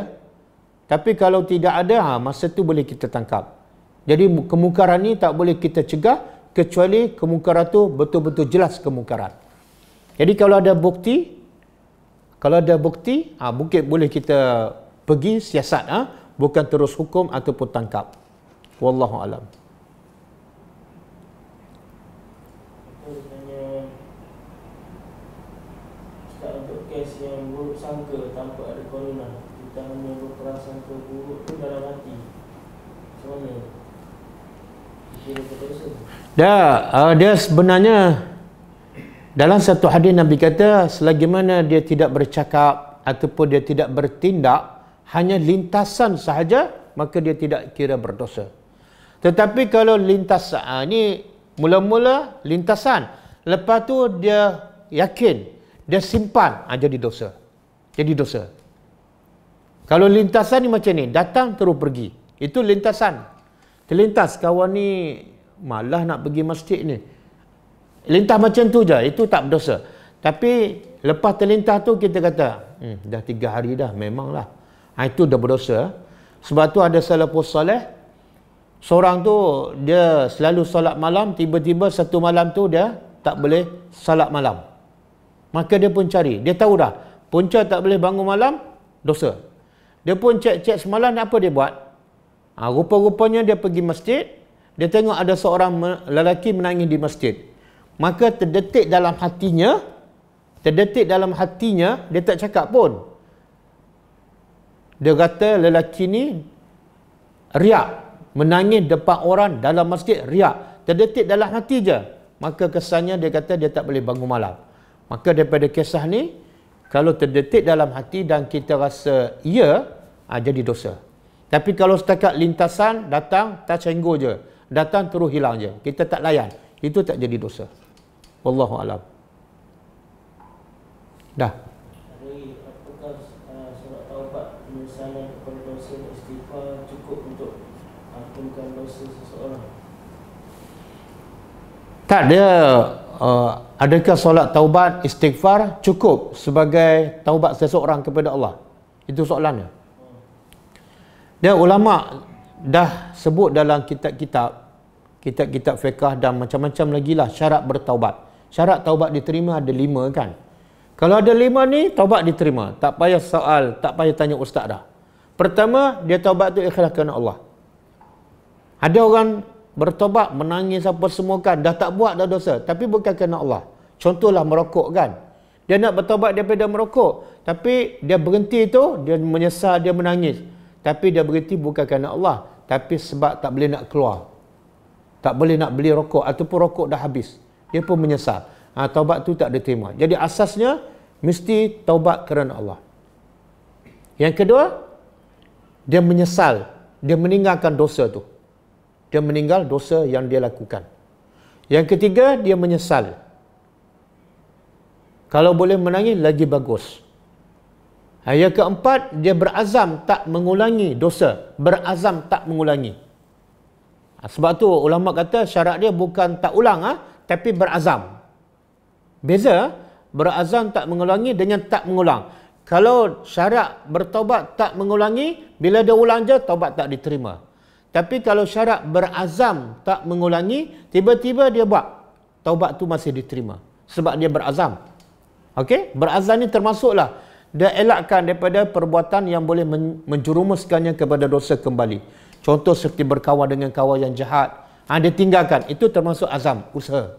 tapi kalau tidak ada ha, masa tu boleh kita tangkap. Jadi kemungkaran ini tak boleh kita cegah kecuali kemungkaran tu betul-betul jelas kemungkaran. Jadi kalau ada bukti kalau ada bukti ha, ah, mungkin boleh kita pergi siasat ha? bukan terus hukum ataupun tangkap wallahu alam Dah, uh, dia sebenarnya dalam satu hadis Nabi kata, selagi mana dia tidak bercakap ataupun dia tidak bertindak, hanya lintasan sahaja, maka dia tidak kira berdosa. Tetapi kalau lintasan, ha, ah, ini mula-mula lintasan. Lepas tu dia yakin, dia simpan, ha, jadi dosa. Jadi dosa. Kalau lintasan ni macam ni, datang terus pergi. Itu lintasan. Terlintas kawan ni malah nak pergi masjid ni. Lintah macam tu je, itu tak berdosa. Tapi lepas terlintah tu kita kata, hmm, dah tiga hari dah, memanglah. Ha, itu dah berdosa. Sebab tu ada salah salafus soleh, seorang tu dia selalu solat malam, tiba-tiba satu malam tu dia tak boleh solat malam. Maka dia pun cari, dia tahu dah, punca tak boleh bangun malam, dosa. Dia pun cek-cek semalam, apa dia buat? Ha, rupa-rupanya dia pergi masjid, dia tengok ada seorang lelaki menangis di masjid maka terdetik dalam hatinya terdetik dalam hatinya dia tak cakap pun dia kata lelaki ni riak menangis depan orang dalam masjid riak terdetik dalam hati je maka kesannya dia kata dia tak boleh bangun malam maka daripada kisah ni kalau terdetik dalam hati dan kita rasa ya ha, jadi dosa tapi kalau setakat lintasan datang tak cenggo je datang terus hilang je kita tak layan itu tak jadi dosa Wallahu alam. Dah. Dari apakah uh, taubat penyesalan kepada dosa istighfar cukup untuk ampunkan dosa seseorang? Tak ada Uh, adakah solat taubat istighfar cukup sebagai taubat seseorang kepada Allah? Itu soalannya. Dia ulama dah sebut dalam kitab-kitab kitab-kitab fiqh dan macam-macam lagi lah syarat bertaubat syarat taubat diterima ada lima kan kalau ada lima ni taubat diterima tak payah soal tak payah tanya ustaz dah pertama dia taubat tu ikhlas kerana Allah ada orang bertobat menangis apa semua kan dah tak buat dah dosa tapi bukan kerana Allah contohlah merokok kan dia nak bertobat daripada merokok tapi dia berhenti tu dia menyesal dia menangis tapi dia berhenti bukan kerana Allah tapi sebab tak boleh nak keluar tak boleh nak beli rokok ataupun rokok dah habis dia pun menyesal. Ha, taubat tu tak diterima. Jadi asasnya mesti taubat kerana Allah. Yang kedua, dia menyesal, dia meninggalkan dosa tu. Dia meninggal dosa yang dia lakukan. Yang ketiga, dia menyesal. Kalau boleh menangis lagi bagus. Ha, yang keempat, dia berazam tak mengulangi dosa. Berazam tak mengulangi. Ha, sebab tu ulama kata syarat dia bukan tak ulang. Ha? tapi berazam. Beza berazam tak mengulangi dengan tak mengulang. Kalau syarat bertobat tak mengulangi, bila dia ulang je, tobat tak diterima. Tapi kalau syarat berazam tak mengulangi, tiba-tiba dia buat, tobat tu masih diterima. Sebab dia berazam. Okey, berazam ni termasuklah dia elakkan daripada perbuatan yang boleh menjerumuskannya kepada dosa kembali. Contoh seperti berkawan dengan kawan yang jahat, Ha, dia tinggalkan. Itu termasuk azam, usaha.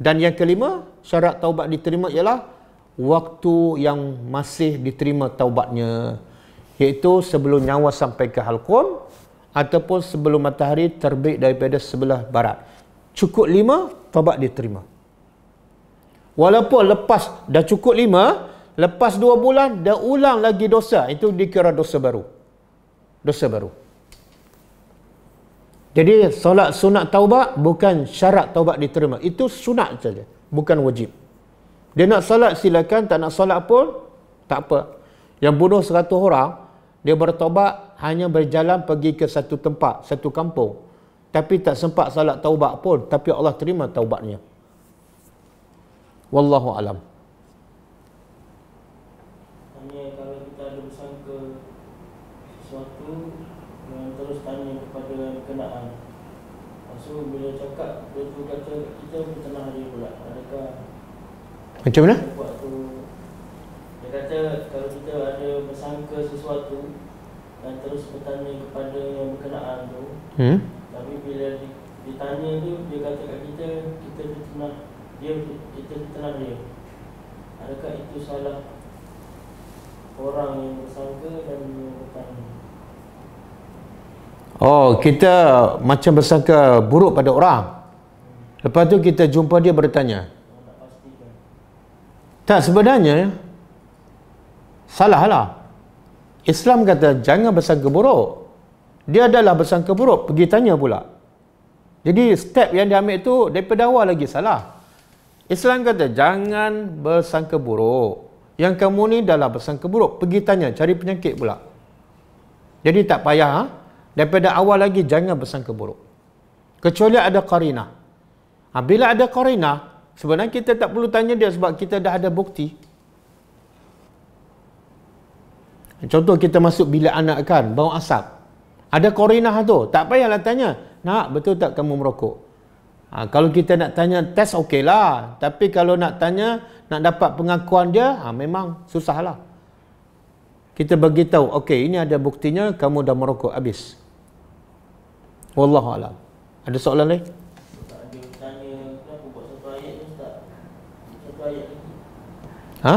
Dan yang kelima, syarat taubat diterima ialah waktu yang masih diterima taubatnya. Iaitu sebelum nyawa sampai ke halkum ataupun sebelum matahari terbit daripada sebelah barat. Cukup lima, taubat diterima. Walaupun lepas dah cukup lima, lepas dua bulan dah ulang lagi dosa. Itu dikira dosa baru. Dosa baru. Jadi solat sunat taubat bukan syarat taubat diterima. Itu sunat saja, bukan wajib. Dia nak solat silakan, tak nak solat pun tak apa. Yang bunuh 100 orang, dia bertaubat hanya berjalan pergi ke satu tempat, satu kampung. Tapi tak sempat solat taubat pun, tapi Allah terima taubatnya. Wallahu alam. Macam mana? Dia kata kalau kita ada bersangka sesuatu dan terus bertanya kepada yang berkenaan tu. Hmm. Tapi bila ditanya tu dia kata kat kita kita tertenang. Dia kita tertenang dia. Adakah itu salah orang yang bersangka dan bertanya? Oh, kita macam bersangka buruk pada orang. Lepas tu kita jumpa dia bertanya. Tak sebenarnya salahlah. Islam kata jangan bersangka buruk. Dia adalah bersangka buruk, pergi tanya pula. Jadi step yang diambil tu daripada awal lagi salah. Islam kata jangan bersangka buruk. Yang kamu ni adalah bersangka buruk, pergi tanya, cari penyakit pula. Jadi tak payah ha? daripada awal lagi jangan bersangka buruk. Kecuali ada qarinah. Ha, bila ada qarinah, Sebenarnya kita tak perlu tanya dia sebab kita dah ada bukti. Contoh kita masuk bila anak kan, bau asap. Ada korinah tu, tak payahlah tanya. Nak, betul tak kamu merokok? Ha, kalau kita nak tanya, test okey lah. Tapi kalau nak tanya, nak dapat pengakuan dia, ha, memang susah lah. Kita tahu, okey ini ada buktinya, kamu dah merokok habis. Wallahualam. Ada soalan lain? Ha?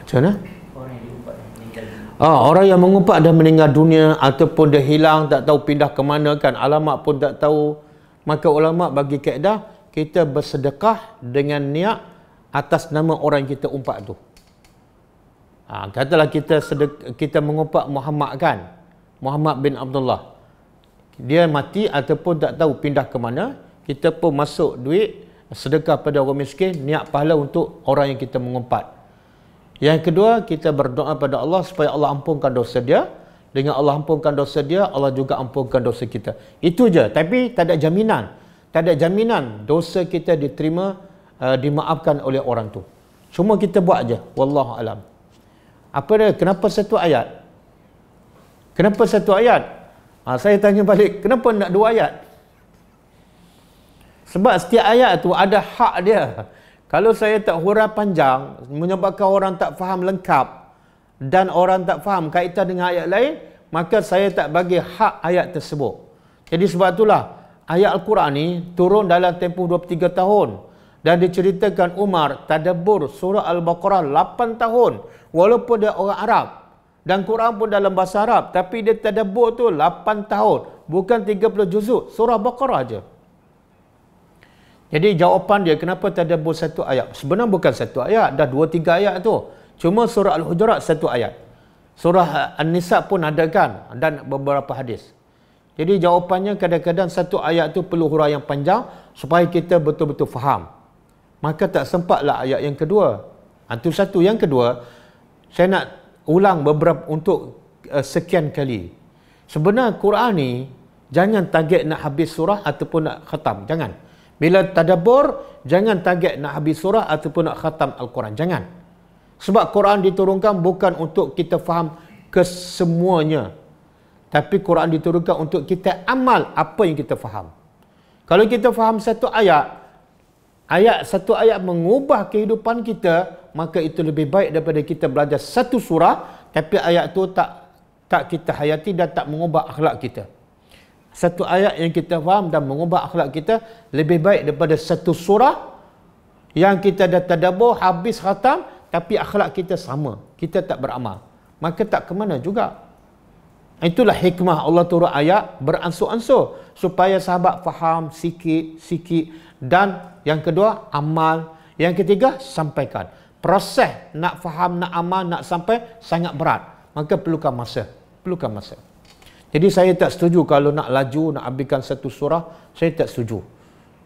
Macam mana? Ah, orang yang mengumpat dan meninggal dunia ataupun dia hilang tak tahu pindah ke mana kan alamat pun tak tahu maka ulama bagi kaedah kita bersedekah dengan niat atas nama orang kita umpat tu. Ha, katalah kita sedek- kita mengumpat Muhammad kan. Muhammad bin Abdullah dia mati ataupun tak tahu pindah ke mana, kita pun masuk duit sedekah pada orang miskin, niat pahala untuk orang yang kita mengumpat. Yang kedua, kita berdoa pada Allah supaya Allah ampunkan dosa dia. Dengan Allah ampunkan dosa dia, Allah juga ampunkan dosa kita. Itu je. Tapi tak ada jaminan. Tak ada jaminan dosa kita diterima, uh, dimaafkan oleh orang tu. Cuma kita buat je. Wallahualam. Apa dia? Kenapa satu ayat? Kenapa satu ayat? Ha, saya tanya balik, kenapa nak dua ayat? Sebab setiap ayat tu ada hak dia. Kalau saya tak hura panjang, menyebabkan orang tak faham lengkap dan orang tak faham kaitan dengan ayat lain, maka saya tak bagi hak ayat tersebut. Jadi sebab itulah, ayat Al-Quran ni turun dalam tempoh 23 tahun. Dan diceritakan Umar tadabur surah Al-Baqarah 8 tahun. Walaupun dia orang Arab, dan Quran pun dalam bahasa Arab. Tapi dia tadabur tu 8 tahun. Bukan 30 juzuk. Surah Baqarah je. Jadi jawapan dia kenapa tadabur satu ayat? Sebenarnya bukan satu ayat. Dah 2-3 ayat tu. Cuma surah Al-Hujurat satu ayat. Surah An-Nisa pun ada kan. Dan beberapa hadis. Jadi jawapannya kadang-kadang satu ayat tu perlu hurai yang panjang. Supaya kita betul-betul faham. Maka tak sempatlah ayat yang kedua. Itu ha, satu. Yang kedua, saya nak ulang beberapa untuk uh, sekian kali. Sebenarnya Quran ni jangan target nak habis surah ataupun nak khatam, jangan. Bila tadabbur jangan target nak habis surah ataupun nak khatam al-Quran, jangan. Sebab Quran diturunkan bukan untuk kita faham kesemuanya. Tapi Quran diturunkan untuk kita amal apa yang kita faham. Kalau kita faham satu ayat, ayat satu ayat mengubah kehidupan kita, maka itu lebih baik daripada kita belajar satu surah tapi ayat tu tak tak kita hayati dan tak mengubah akhlak kita. Satu ayat yang kita faham dan mengubah akhlak kita lebih baik daripada satu surah yang kita dah tadabbur habis khatam tapi akhlak kita sama. Kita tak beramal. Maka tak ke mana juga. Itulah hikmah Allah turun ayat beransur-ansur supaya sahabat faham sikit-sikit dan yang kedua amal, yang ketiga sampaikan proses nak faham, nak amal, nak sampai sangat berat. Maka perlukan masa. Perlukan masa. Jadi saya tak setuju kalau nak laju, nak ambilkan satu surah, saya tak setuju.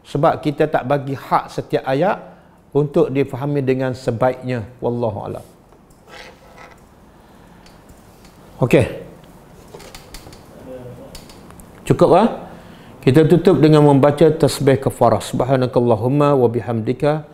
Sebab kita tak bagi hak setiap ayat untuk difahami dengan sebaiknya. Wallahu a'lam. Okey. Cukup ah. Kita tutup dengan membaca tasbih kafarah. Subhanakallahumma wa bihamdika